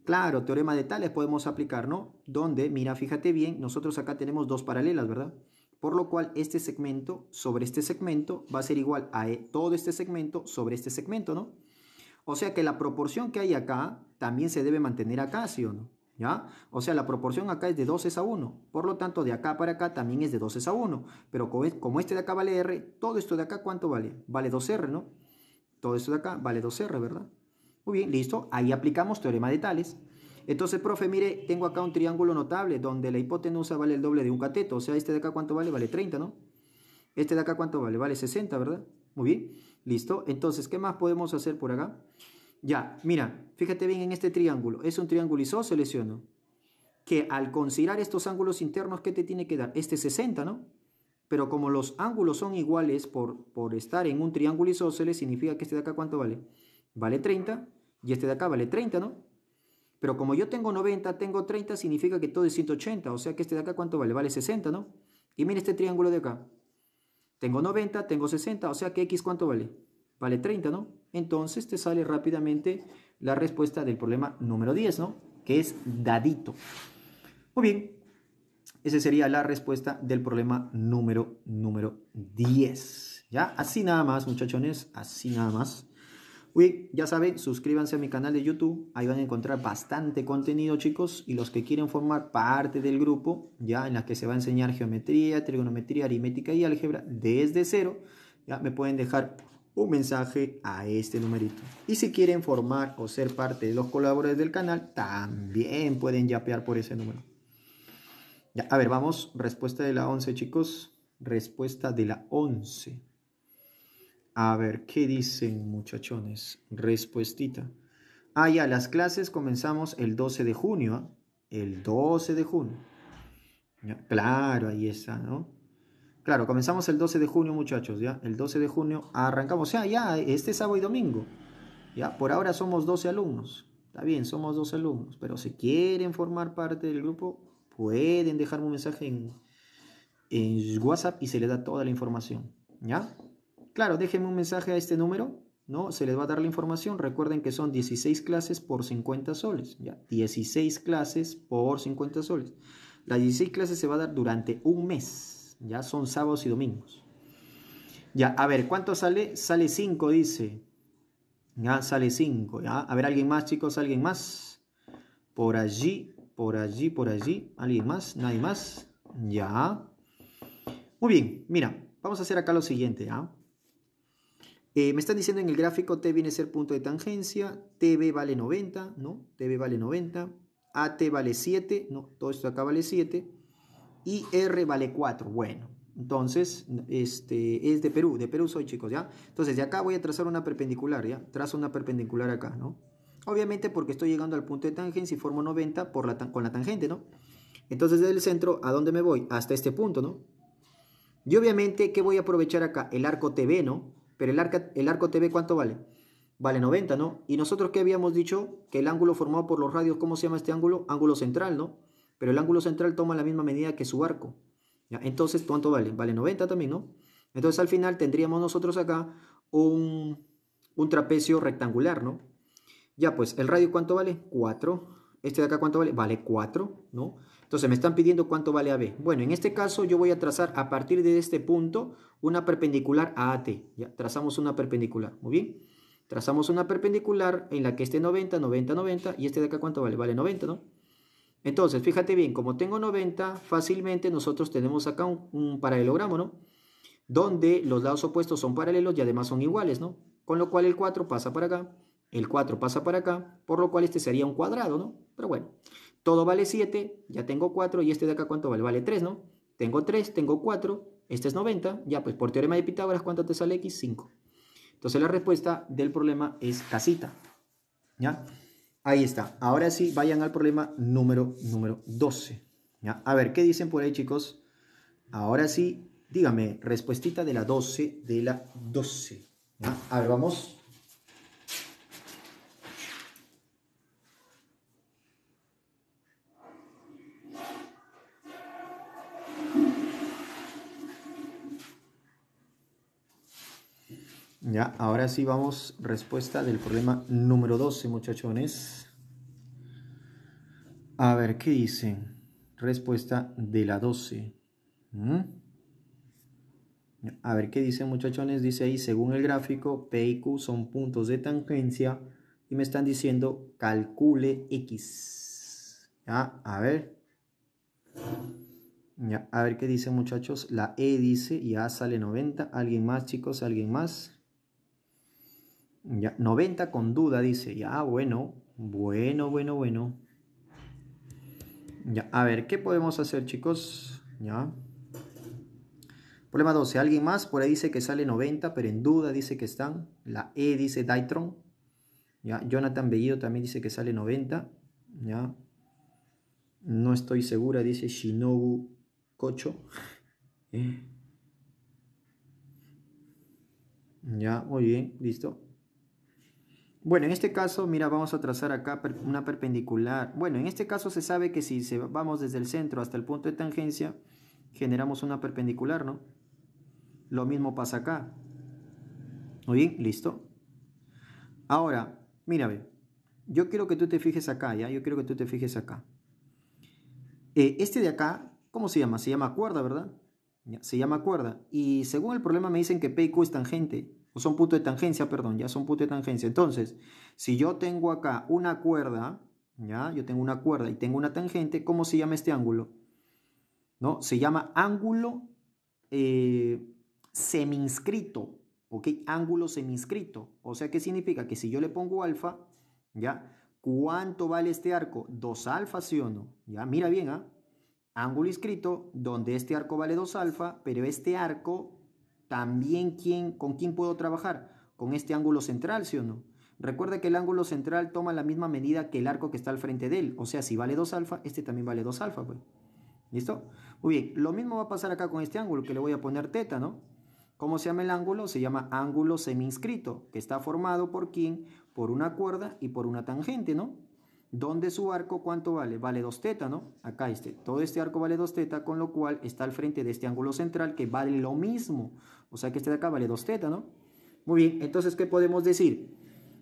Claro, teorema de Tales podemos aplicar, ¿no? Donde, mira, fíjate bien, nosotros acá tenemos dos paralelas, ¿verdad? Por lo cual este segmento sobre este segmento va a ser igual a e, todo este segmento sobre este segmento, ¿no? O sea que la proporción que hay acá también se debe mantener acá, ¿sí o no? ¿Ya? O sea, la proporción acá es de es a 1. Por lo tanto, de acá para acá también es de es a 1. Pero como este de acá vale R, todo esto de acá, ¿cuánto vale? Vale 2R, ¿no? Todo esto de acá vale 2R, ¿verdad? Muy bien, listo. Ahí aplicamos teorema de tales. Entonces, profe, mire, tengo acá un triángulo notable donde la hipotenusa vale el doble de un cateto. O sea, este de acá cuánto vale? Vale 30, ¿no? Este de acá cuánto vale? Vale 60, ¿verdad? Muy bien, listo. Entonces, ¿qué más podemos hacer por acá? Ya, mira, fíjate bien en este triángulo. Es un triángulo isósceles, no? Que al considerar estos ángulos internos, ¿qué te tiene que dar? Este 60, ¿no? Pero como los ángulos son iguales por, por estar en un triángulo isósceles, significa que este de acá cuánto vale? Vale 30 y este de acá vale 30, ¿no? Pero como yo tengo 90, tengo 30, significa que todo es 180. O sea que este de acá, ¿cuánto vale? Vale 60, ¿no? Y mira este triángulo de acá. Tengo 90, tengo 60, o sea que X ¿cuánto vale? Vale 30, ¿no? Entonces te sale rápidamente la respuesta del problema número 10, ¿no? Que es dadito. Muy bien, esa sería la respuesta del problema número, número 10. ¿Ya? Así nada más, muchachones, así nada más. Uy, ya saben, suscríbanse a mi canal de YouTube, ahí van a encontrar bastante contenido chicos y los que quieren formar parte del grupo, ya en la que se va a enseñar geometría, trigonometría, aritmética y álgebra desde cero, ya me pueden dejar un mensaje a este numerito. Y si quieren formar o ser parte de los colaboradores del canal, también pueden yapear por ese número. Ya, a ver, vamos, respuesta de la 11 chicos, respuesta de la 11. A ver, ¿qué dicen muchachones? Respuestita. Ah, ya, las clases comenzamos el 12 de junio. ¿ah? El 12 de junio. Claro, ahí está, ¿no? Claro, comenzamos el 12 de junio, muchachos, ¿ya? El 12 de junio arrancamos. O sea, ya, este sábado y domingo. Ya, por ahora somos 12 alumnos. Está bien, somos 12 alumnos. Pero si quieren formar parte del grupo, pueden dejarme un mensaje en, en WhatsApp y se les da toda la información. ¿Ya? Claro, déjenme un mensaje a este número, ¿no? Se les va a dar la información. Recuerden que son 16 clases por 50 soles, ¿ya? 16 clases por 50 soles. Las 16 clases se va a dar durante un mes, ¿ya? Son sábados y domingos. Ya, a ver, ¿cuánto sale? Sale 5, dice. Ya, sale 5, ¿ya? A ver, ¿alguien más, chicos? ¿Alguien más? Por allí, por allí, por allí. ¿Alguien más? ¿Nadie más? Ya. Muy bien, mira, vamos a hacer acá lo siguiente, ¿ya? ¿ah? Eh, me están diciendo en el gráfico T viene a ser punto de tangencia, TB vale 90, ¿no? TB vale 90, AT vale 7, ¿no? Todo esto acá vale 7 y R vale 4. Bueno, entonces, este es de Perú, de Perú soy chicos, ¿ya? Entonces, de acá voy a trazar una perpendicular, ¿ya? Trazo una perpendicular acá, ¿no? Obviamente porque estoy llegando al punto de tangencia y formo 90 por la con la tangente, ¿no? Entonces, desde el centro, ¿a dónde me voy? Hasta este punto, ¿no? Y obviamente, ¿qué voy a aprovechar acá? El arco TB, ¿no? Pero el, arco el arco TV, ¿cuánto vale? Vale 90, ¿no? Y nosotros, ¿qué habíamos dicho? Que el ángulo formado por los radios, ¿cómo se llama este ángulo? Ángulo central, ¿no? Pero el ángulo central toma la misma medida que su arco. Entonces, ¿cuánto vale? Vale 90 también, ¿no? Entonces, al final tendríamos nosotros acá un, un trapecio rectangular, ¿no? Ya, pues, ¿el radio cuánto vale? 4. ¿Este de acá cuánto vale? Vale 4, ¿no? Entonces me están pidiendo cuánto vale AB. Bueno, en este caso yo voy a trazar a partir de este punto una perpendicular a AT. Ya, trazamos una perpendicular. Muy bien. Trazamos una perpendicular en la que este 90, 90, 90 y este de acá cuánto vale? Vale 90, ¿no? Entonces, fíjate bien, como tengo 90, fácilmente nosotros tenemos acá un, un paralelogramo, ¿no? Donde los lados opuestos son paralelos y además son iguales, ¿no? Con lo cual el 4 pasa para acá, el 4 pasa para acá, por lo cual este sería un cuadrado, ¿no? Pero bueno, todo vale 7, ya tengo 4 y este de acá cuánto vale? Vale 3, ¿no? Tengo 3, tengo 4, este es 90, ya pues por teorema de Pitágoras ¿cuánto te sale x? 5. Entonces la respuesta del problema es casita. ¿Ya? Ahí está. Ahora sí, vayan al problema número, número 12. ¿Ya? A ver, ¿qué dicen por ahí chicos? Ahora sí, dígame, respuestita de la 12 de la 12. ¿Ya? A ver, vamos. Ya, ahora sí vamos, respuesta del problema número 12, muchachones. A ver, ¿qué dice? Respuesta de la 12. ¿Mm? A ver, ¿qué dice, muchachones? Dice ahí, según el gráfico, P y Q son puntos de tangencia y me están diciendo, calcule X. Ya, a ver. Ya, a ver qué dice, muchachos. La E dice, ya sale 90. ¿Alguien más, chicos? ¿Alguien más? 90 con duda, dice. Ya, bueno, bueno, bueno, bueno. Ya, a ver, ¿qué podemos hacer, chicos? Ya. Problema 12. ¿Alguien más? Por ahí dice que sale 90, pero en duda dice que están. La E dice Dytron. Ya, Jonathan Bellido también dice que sale 90. Ya. No estoy segura, dice Shinobu Cocho Ya, muy bien, listo. Bueno, en este caso, mira, vamos a trazar acá una perpendicular. Bueno, en este caso se sabe que si se vamos desde el centro hasta el punto de tangencia, generamos una perpendicular, ¿no? Lo mismo pasa acá. Muy bien, listo. Ahora, mira, yo quiero que tú te fijes acá, ¿ya? Yo quiero que tú te fijes acá. Eh, este de acá, ¿cómo se llama? Se llama cuerda, ¿verdad? se llama cuerda. Y según el problema me dicen que P y Q es tangente o son puntos de tangencia, perdón, ya son puntos de tangencia. Entonces, si yo tengo acá una cuerda, ya, yo tengo una cuerda y tengo una tangente, ¿cómo se llama este ángulo? ¿No? Se llama ángulo eh, inscrito ¿ok? Ángulo semiinscrito. O sea, ¿qué significa? Que si yo le pongo alfa, ¿ya? ¿Cuánto vale este arco? 2 alfa, ¿sí o no? Ya, mira bien, ¿ah? Ángulo inscrito, donde este arco vale 2 alfa, pero este arco también quién, con quién puedo trabajar, con este ángulo central, ¿sí o no? Recuerda que el ángulo central toma la misma medida que el arco que está al frente de él, o sea, si vale 2 alfa, este también vale 2 alfa, ¿Listo? Muy bien, lo mismo va a pasar acá con este ángulo, que le voy a poner teta, ¿no? ¿Cómo se llama el ángulo? Se llama ángulo semi-inscrito, que está formado por quién? Por una cuerda y por una tangente, ¿no? ¿Dónde su arco cuánto vale? Vale 2 teta, ¿no? Acá este. Todo este arco vale 2 teta, con lo cual está al frente de este ángulo central que vale lo mismo. O sea que este de acá vale 2 teta, ¿no? Muy bien, entonces, ¿qué podemos decir?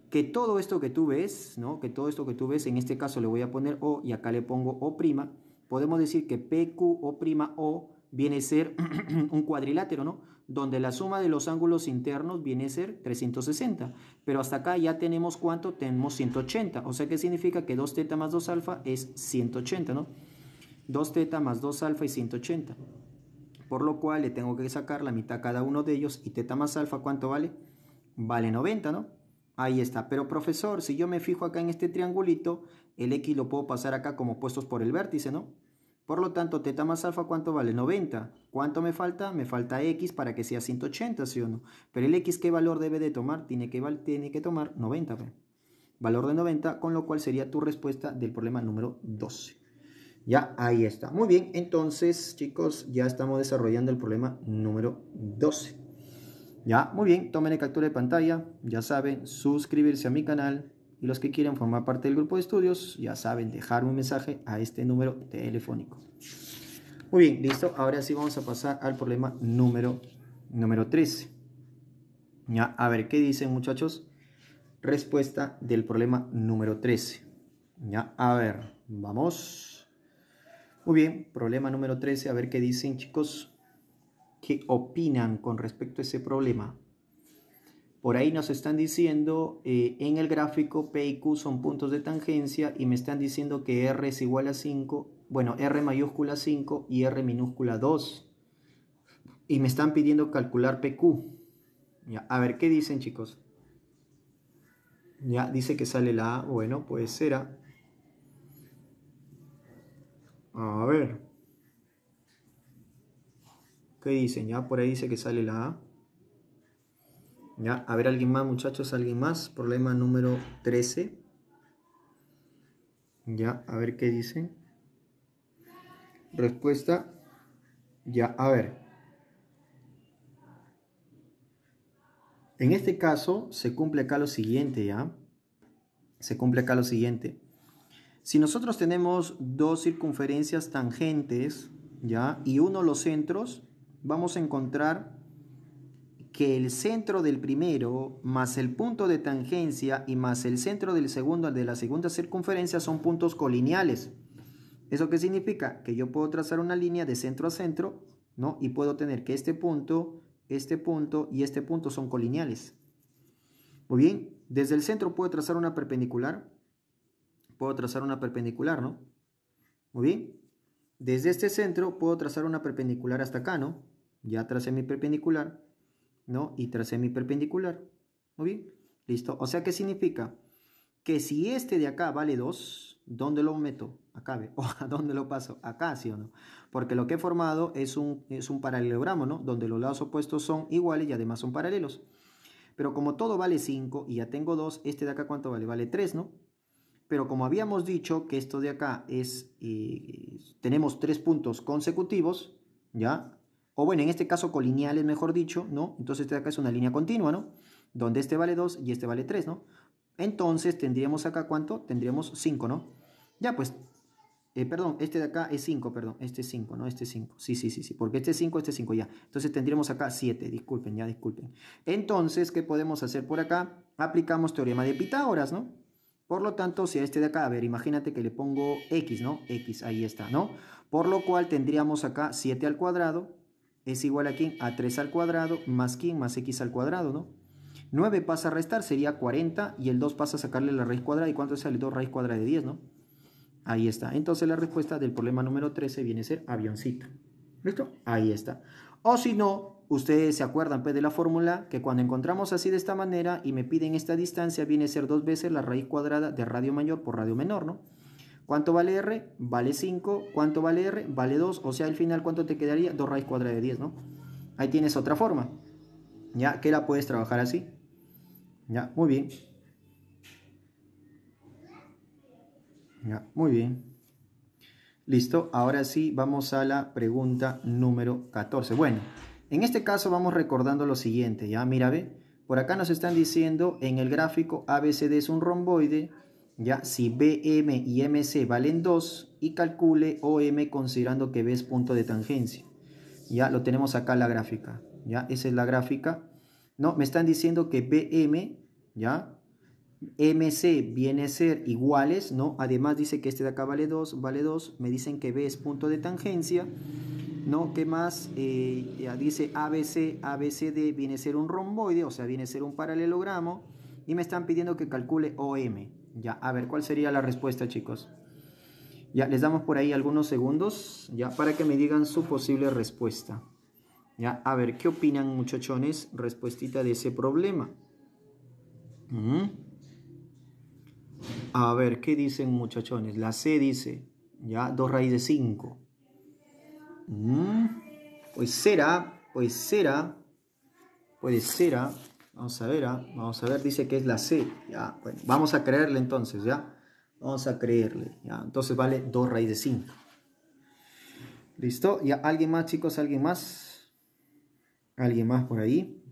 Que todo esto que tú ves, ¿no? Que todo esto que tú ves, en este caso le voy a poner O y acá le pongo O'. prima Podemos decir que PQO'O O viene a ser un cuadrilátero, ¿no? donde la suma de los ángulos internos viene a ser 360. Pero hasta acá ya tenemos cuánto, tenemos 180. O sea que significa que 2 teta más 2 alfa es 180, ¿no? 2 teta más 2 alfa es 180. Por lo cual le tengo que sacar la mitad cada uno de ellos y teta más alfa, ¿cuánto vale? Vale 90, ¿no? Ahí está. Pero profesor, si yo me fijo acá en este triangulito, el X lo puedo pasar acá como puestos por el vértice, ¿no? Por lo tanto, teta más alfa, ¿cuánto vale? 90. ¿Cuánto me falta? Me falta x para que sea 180, ¿sí o no? Pero el x, ¿qué valor debe de tomar? Tiene que, tiene que tomar 90. Valor de 90, con lo cual sería tu respuesta del problema número 12. Ya, ahí está. Muy bien, entonces, chicos, ya estamos desarrollando el problema número 12. Ya, muy bien, tomen el captura de pantalla. Ya saben, suscribirse a mi canal, y los que quieren formar parte del grupo de estudios ya saben dejar un mensaje a este número telefónico. Muy bien, listo. Ahora sí vamos a pasar al problema número, número 13. Ya, a ver, ¿qué dicen muchachos? Respuesta del problema número 13. Ya, a ver, vamos. Muy bien, problema número 13. A ver qué dicen chicos. ¿Qué opinan con respecto a ese problema? Por ahí nos están diciendo eh, en el gráfico P y Q son puntos de tangencia y me están diciendo que R es igual a 5, bueno, R mayúscula 5 y R minúscula 2. Y me están pidiendo calcular PQ. a ver, ¿qué dicen chicos? Ya, dice que sale la A. Bueno, pues será. A ver. ¿Qué dicen? Ya, por ahí dice que sale la A. Ya, a ver, alguien más, muchachos, alguien más. Problema número 13. Ya, a ver qué dicen. Respuesta. Ya, a ver. En este caso se cumple acá lo siguiente, ¿ya? Se cumple acá lo siguiente. Si nosotros tenemos dos circunferencias tangentes, ¿ya? Y uno los centros, vamos a encontrar que el centro del primero más el punto de tangencia y más el centro del segundo de la segunda circunferencia son puntos colineales. ¿Eso qué significa? Que yo puedo trazar una línea de centro a centro, ¿no? Y puedo tener que este punto, este punto y este punto son colineales. Muy bien, desde el centro puedo trazar una perpendicular. Puedo trazar una perpendicular, ¿no? Muy bien. Desde este centro puedo trazar una perpendicular hasta acá, ¿no? Ya tracé mi perpendicular ¿no? Y mi perpendicular Muy bien, listo. O sea, ¿qué significa? Que si este de acá vale 2, ¿dónde lo meto? Acá, ¿ve? ¿O a dónde lo paso? Acá, ¿sí o no? Porque lo que he formado es un, es un paralelogramo, ¿no? Donde los lados opuestos son iguales y además son paralelos. Pero como todo vale 5 y ya tengo 2, este de acá cuánto vale? Vale 3, ¿no? Pero como habíamos dicho que esto de acá es, eh, tenemos tres puntos consecutivos, ¿ya? o bueno, en este caso colineales, mejor dicho, ¿no? Entonces este de acá es una línea continua, ¿no? Donde este vale 2 y este vale 3, ¿no? Entonces tendríamos acá cuánto? Tendríamos 5, ¿no? Ya pues, eh, perdón, este de acá es 5, perdón, este es 5, ¿no? Este es 5, sí, sí, sí, sí, porque este es 5, este es 5, ya. Entonces tendríamos acá 7, disculpen, ya disculpen. Entonces, ¿qué podemos hacer por acá? Aplicamos teorema de Pitágoras, ¿no? Por lo tanto, si a este de acá, a ver, imagínate que le pongo x, ¿no? x, ahí está, ¿no? Por lo cual tendríamos acá 7 al cuadrado es igual a quién? A 3 al cuadrado más quién más x al cuadrado, ¿no? 9 pasa a restar, sería 40, y el 2 pasa a sacarle la raíz cuadrada, ¿y cuánto sale 2 raíz cuadrada de 10, no? Ahí está. Entonces la respuesta del problema número 13 viene a ser avioncita. ¿Listo? Ahí está. O si no, ustedes se acuerdan pues, de la fórmula que cuando encontramos así de esta manera y me piden esta distancia, viene a ser dos veces la raíz cuadrada de radio mayor por radio menor, ¿no? ¿Cuánto vale R? Vale 5. ¿Cuánto vale R? Vale 2. O sea, al final, ¿cuánto te quedaría? 2 raíz cuadrada de 10, ¿no? Ahí tienes otra forma. ¿Ya? Que la puedes trabajar así. ¿Ya? Muy bien. ¿Ya? Muy bien. Listo. Ahora sí, vamos a la pregunta número 14. Bueno, en este caso vamos recordando lo siguiente. ¿Ya? Mira, ve. Por acá nos están diciendo en el gráfico ABCD es un romboide ¿ya? Si BM y MC valen 2 y calcule OM considerando que B es punto de tangencia. Ya lo tenemos acá la gráfica, ¿ya? Esa es la gráfica. No, me están diciendo que BM, ¿ya? MC viene a ser iguales, ¿no? Además dice que este de acá vale 2, vale 2. Me dicen que B es punto de tangencia, ¿no? ¿Qué más? Eh, ya dice ABC, ABCD viene a ser un romboide, o sea, viene a ser un paralelogramo. Y me están pidiendo que calcule OM. Ya, a ver, ¿cuál sería la respuesta, chicos? Ya, les damos por ahí algunos segundos, ya, para que me digan su posible respuesta. Ya, a ver, ¿qué opinan, muchachones, respuestita de ese problema? A ver, ¿qué dicen, muchachones? La C dice, ya, 2 raíz de 5. Pues será, pues será, pues será. Vamos a ver, ¿ah? vamos a ver, dice que es la C. Ya, vamos a creerle entonces, ¿ya? Vamos a creerle, ¿ya? Entonces vale 2 raíz de 5. ¿Listo? ¿Ya alguien más, chicos? ¿Alguien más? ¿Alguien más por ahí?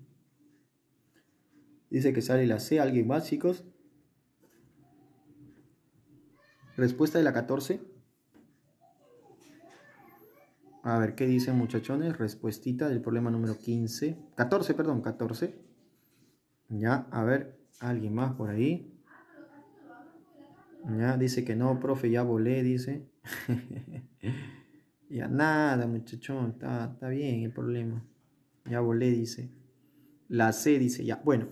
Dice que sale la C. ¿Alguien más, chicos? Respuesta de la 14. A ver, ¿qué dicen muchachones? Respuestita del problema número 15. 14, perdón, 14. Ya, a ver, alguien más por ahí. Ya, dice que no, profe, ya volé, dice. ya, nada, muchachón, está, está bien el problema. Ya volé, dice. La C dice, ya, bueno.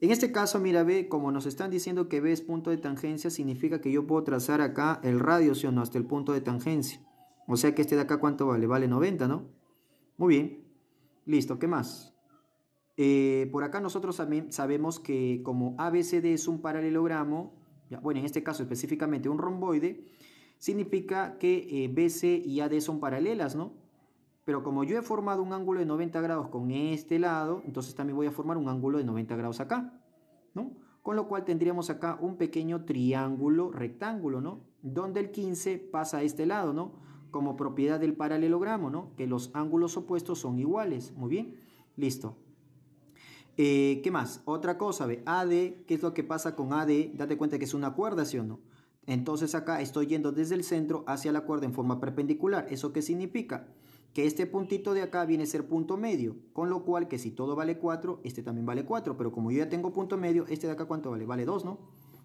En este caso, mira, B, como nos están diciendo que B es punto de tangencia, significa que yo puedo trazar acá el radio, ¿sí o no? Hasta el punto de tangencia. O sea que este de acá, ¿cuánto vale? Vale 90, ¿no? Muy bien. Listo, ¿qué más? Eh, por acá nosotros también sabemos que como ABCD es un paralelogramo, bueno, en este caso específicamente un romboide, significa que eh, BC y AD son paralelas, ¿no? Pero como yo he formado un ángulo de 90 grados con este lado, entonces también voy a formar un ángulo de 90 grados acá, ¿no? Con lo cual tendríamos acá un pequeño triángulo rectángulo, ¿no? Donde el 15 pasa a este lado, ¿no? Como propiedad del paralelogramo, ¿no? Que los ángulos opuestos son iguales. Muy bien, listo. Eh, ¿Qué más? Otra cosa, ve, AD, ¿qué es lo que pasa con AD? Date cuenta que es una cuerda, ¿sí o no? Entonces acá estoy yendo desde el centro hacia la cuerda en forma perpendicular. ¿Eso qué significa? Que este puntito de acá viene a ser punto medio, con lo cual que si todo vale 4, este también vale 4, pero como yo ya tengo punto medio, este de acá ¿cuánto vale? Vale 2, ¿no?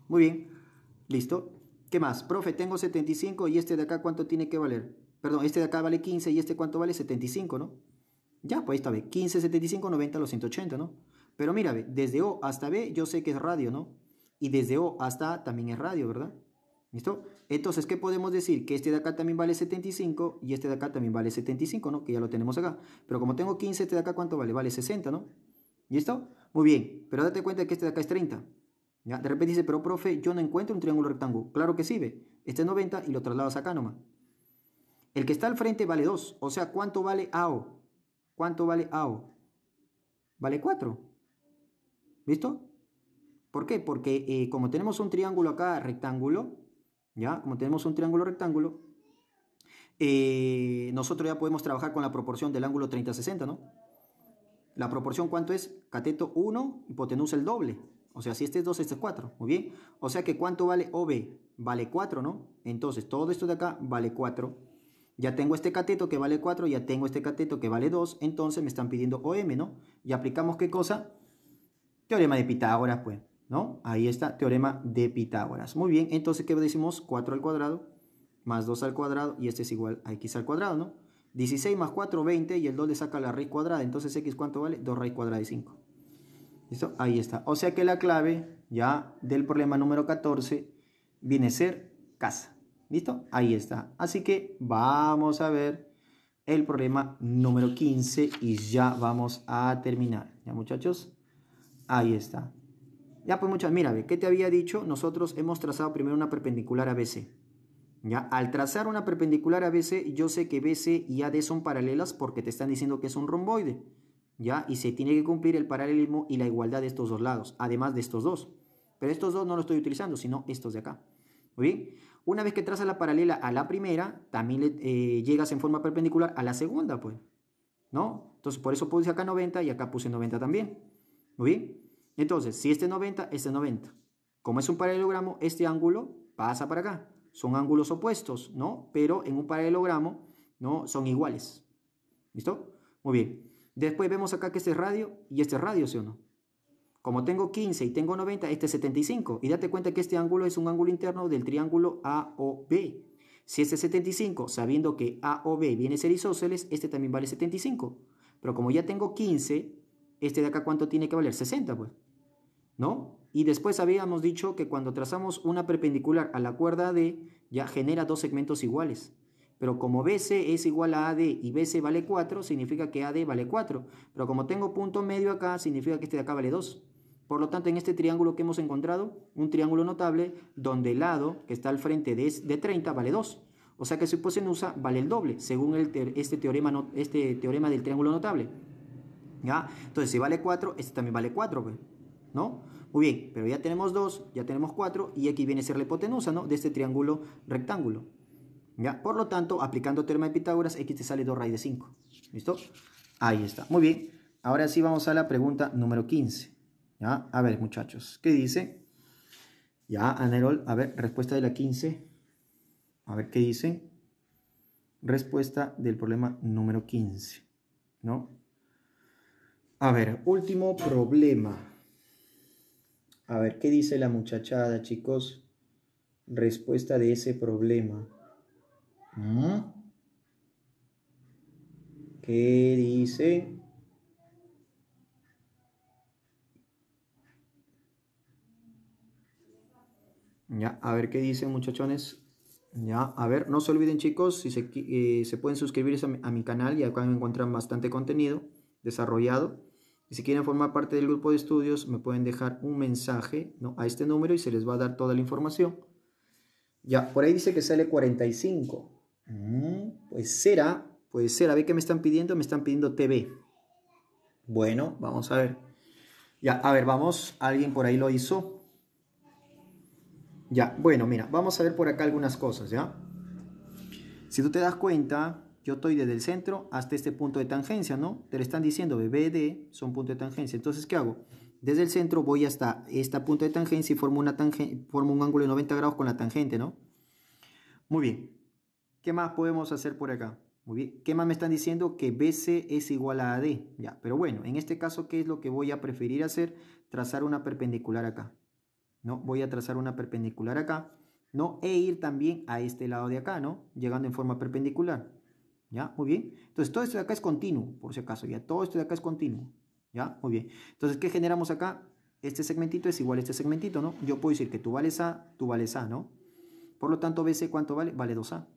Muy bien, listo. ¿Qué más? Profe, tengo 75 y este de acá ¿cuánto tiene que valer? Perdón, este de acá vale 15 y este ¿cuánto vale? 75, ¿no? Ya, pues ahí está, 15, 75, 90, los 180, ¿no? Pero mira, desde O hasta B yo sé que es radio, ¿no? Y desde O hasta A también es radio, ¿verdad? ¿Listo? Entonces, ¿qué podemos decir? Que este de acá también vale 75 y este de acá también vale 75, ¿no? Que ya lo tenemos acá. Pero como tengo 15, este de acá, ¿cuánto vale? Vale 60, ¿no? ¿Listo? Muy bien, pero date cuenta que este de acá es 30. ¿ya? De repente dice, pero profe, yo no encuentro un triángulo rectángulo. Claro que sí, ve. Este es 90 y lo trasladas acá nomás. El que está al frente vale 2. O sea, ¿cuánto vale AO? ¿Cuánto vale AO? Vale 4. ¿Listo? ¿Por qué? Porque eh, como tenemos un triángulo acá rectángulo, ¿ya? Como tenemos un triángulo rectángulo, eh, nosotros ya podemos trabajar con la proporción del ángulo 30-60, ¿no? La proporción, ¿cuánto es? Cateto 1, hipotenusa el doble. O sea, si este es 2, este es 4. Muy bien. O sea que, ¿cuánto vale OB? Vale 4, ¿no? Entonces, todo esto de acá vale 4. Ya tengo este cateto que vale 4, ya tengo este cateto que vale 2. Entonces, me están pidiendo OM, ¿no? Y aplicamos, ¿qué cosa? Teorema de Pitágoras, pues, ¿no? Ahí está, teorema de Pitágoras. Muy bien, entonces, ¿qué decimos? 4 al cuadrado más 2 al cuadrado y este es igual a x al cuadrado, ¿no? 16 más 4, 20 y el 2 le saca la raíz cuadrada, entonces x cuánto vale? 2 raíz cuadrada de 5. ¿Listo? Ahí está. O sea que la clave ya del problema número 14 viene a ser casa. ¿Listo? Ahí está. Así que vamos a ver el problema número 15 y ya vamos a terminar. ¿Ya muchachos? Ahí está. Ya, pues muchas mira, ¿qué te había dicho? Nosotros hemos trazado primero una perpendicular a BC. ¿Ya? Al trazar una perpendicular a BC, yo sé que BC y AD son paralelas porque te están diciendo que es un romboide. ¿Ya? Y se tiene que cumplir el paralelismo y la igualdad de estos dos lados, además de estos dos. Pero estos dos no los estoy utilizando, sino estos de acá. Muy bien. Una vez que trazas la paralela a la primera, también eh, llegas en forma perpendicular a la segunda, pues. ¿No? Entonces, por eso puse acá 90 y acá puse 90 también. Muy bien. Entonces, si este es 90, este es 90. Como es un paralelogramo, este ángulo pasa para acá. Son ángulos opuestos, ¿no? Pero en un paralelogramo, ¿no? Son iguales. ¿Listo? Muy bien. Después vemos acá que este es radio y este es radio, ¿sí o no? Como tengo 15 y tengo 90, este es 75. Y date cuenta que este ángulo es un ángulo interno del triángulo AOB. Si este es 75, sabiendo que AOB viene a ser isósceles, este también vale 75. Pero como ya tengo 15 este de acá cuánto tiene que valer, 60 pues, ¿no? Y después habíamos dicho que cuando trazamos una perpendicular a la cuerda AD, ya genera dos segmentos iguales. Pero como BC es igual a AD y BC vale 4, significa que AD vale 4. Pero como tengo punto medio acá, significa que este de acá vale 2. Por lo tanto, en este triángulo que hemos encontrado, un triángulo notable donde el lado que está al frente de, de 30 vale 2. O sea que su usa, vale el doble, según este, teorema este teorema del triángulo notable. Entonces, si vale 4, este también vale 4, ¿no? Muy bien, pero ya tenemos 2, ya tenemos 4 y aquí viene a ser la hipotenusa, ¿no? De este triángulo rectángulo. ¿Ya? Por lo tanto, aplicando teorema de Pitágoras, x te sale 2 raíz de 5. ¿Listo? Ahí está. Muy bien. Ahora sí vamos a la pregunta número 15. ¿Ya? A ver, muchachos, ¿qué dice? Ya, Anerol, a ver, respuesta de la 15. A ver, ¿qué dice? Respuesta del problema número 15, ¿no? A ver, último problema. A ver, ¿qué dice la muchachada, chicos? Respuesta de ese problema. ¿Mm? ¿Qué dice? Ya, a ver qué dicen muchachones. Ya, a ver, no se olviden chicos, si se, eh, pueden suscribir a mi, canal y acá encuentran bastante contenido desarrollado. Y si quieren formar parte del grupo de estudios, me pueden dejar un mensaje ¿no? a este número y se les va a dar toda la información. Ya, por ahí dice que sale 45. Mm, pues será, pues será. ¿Ve que me están pidiendo? Me están pidiendo TV. Bueno, vamos a ver. Ya, a ver, vamos. Alguien por ahí lo hizo. Ya, bueno, mira, vamos a ver por acá algunas cosas, ¿ya? Si tú te das cuenta, yo estoy desde el centro hasta este punto de tangencia, ¿no? Te le están diciendo BBD son punto de tangencia. Entonces, ¿qué hago? Desde el centro voy hasta esta punto de tangencia y formo, un ángulo de 90 grados con la tangente, ¿no? Muy bien. ¿Qué más podemos hacer por acá? Muy bien. ¿Qué más me están diciendo? Que BC es igual a AD. Ya, pero bueno, en este caso, ¿qué es lo que voy a preferir hacer? Trazar una perpendicular acá. ¿No? Voy a trazar una perpendicular acá. ¿No? E ir también a este lado de acá, ¿no? Llegando en forma perpendicular. ¿Ya? Muy bien. Entonces todo esto de acá es continuo, por si acaso. Ya todo esto de acá es continuo. ¿Ya? Muy bien. Entonces, ¿qué generamos acá? Este segmentito es igual a este segmentito, ¿no? Yo puedo decir que tú vales A, tú vales A, ¿no? Por lo tanto, BC, ¿cuánto vale? Vale 2A.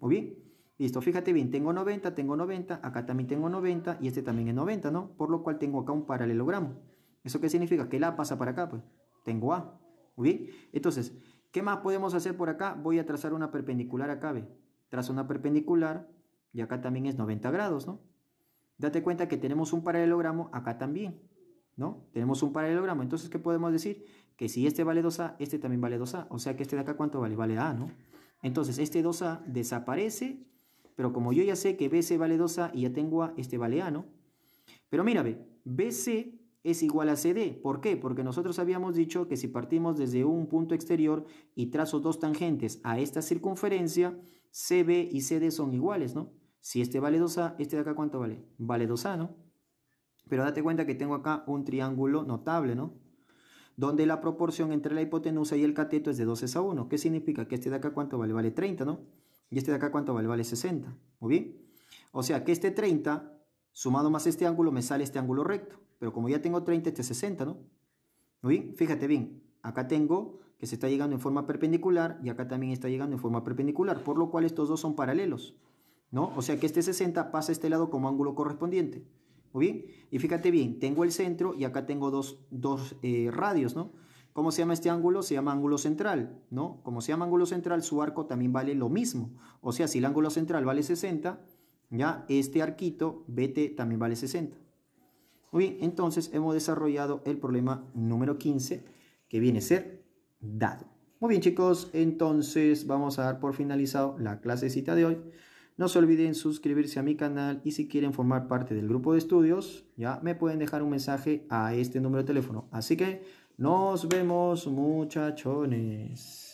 Muy bien. Listo, fíjate bien, tengo 90, tengo 90, acá también tengo 90 y este también es 90, ¿no? Por lo cual tengo acá un paralelogramo. ¿Eso qué significa? Que el A pasa para acá, pues. Tengo A. Muy bien. Entonces, ¿qué más podemos hacer por acá? Voy a trazar una perpendicular acá, B. Trazo una perpendicular y acá también es 90 grados, ¿no? Date cuenta que tenemos un paralelogramo acá también, ¿no? Tenemos un paralelogramo, entonces ¿qué podemos decir? Que si este vale 2A, este también vale 2A, o sea que este de acá ¿cuánto vale? Vale A, ¿no? Entonces este 2A desaparece, pero como yo ya sé que BC vale 2A y ya tengo A, este vale A, ¿no? Pero mira, ve, BC es igual a CD. ¿Por qué? Porque nosotros habíamos dicho que si partimos desde un punto exterior y trazo dos tangentes a esta circunferencia, CB y CD son iguales, ¿no? Si este vale 2A, este de acá cuánto vale? Vale 2A, ¿no? Pero date cuenta que tengo acá un triángulo notable, ¿no? Donde la proporción entre la hipotenusa y el cateto es de 2 a 1. ¿Qué significa? Que este de acá cuánto vale? Vale 30, ¿no? Y este de acá cuánto vale? Vale 60. Muy bien. O sea que este 30 sumado más este ángulo me sale este ángulo recto. Pero como ya tengo 30, este es 60, ¿no? ¿O bien. Fíjate bien. Acá tengo que se está llegando en forma perpendicular y acá también está llegando en forma perpendicular. Por lo cual estos dos son paralelos. ¿no? O sea que este 60 pasa a este lado como ángulo correspondiente. Muy bien, y fíjate bien, tengo el centro y acá tengo dos, eh, radios, ¿no? ¿Cómo se llama este ángulo? Se llama ángulo central, ¿no? Como se llama ángulo central, su arco también vale lo mismo. O sea, si el ángulo central vale 60, ya este arquito BT también vale 60. Muy bien, entonces hemos desarrollado el problema número 15, que viene a ser dado. Muy bien chicos, entonces vamos a dar por finalizado la clasecita de hoy. No se olviden suscribirse a mi canal y si quieren formar parte del grupo de estudios, ya me pueden dejar un mensaje a este número de teléfono. Así que nos vemos muchachones.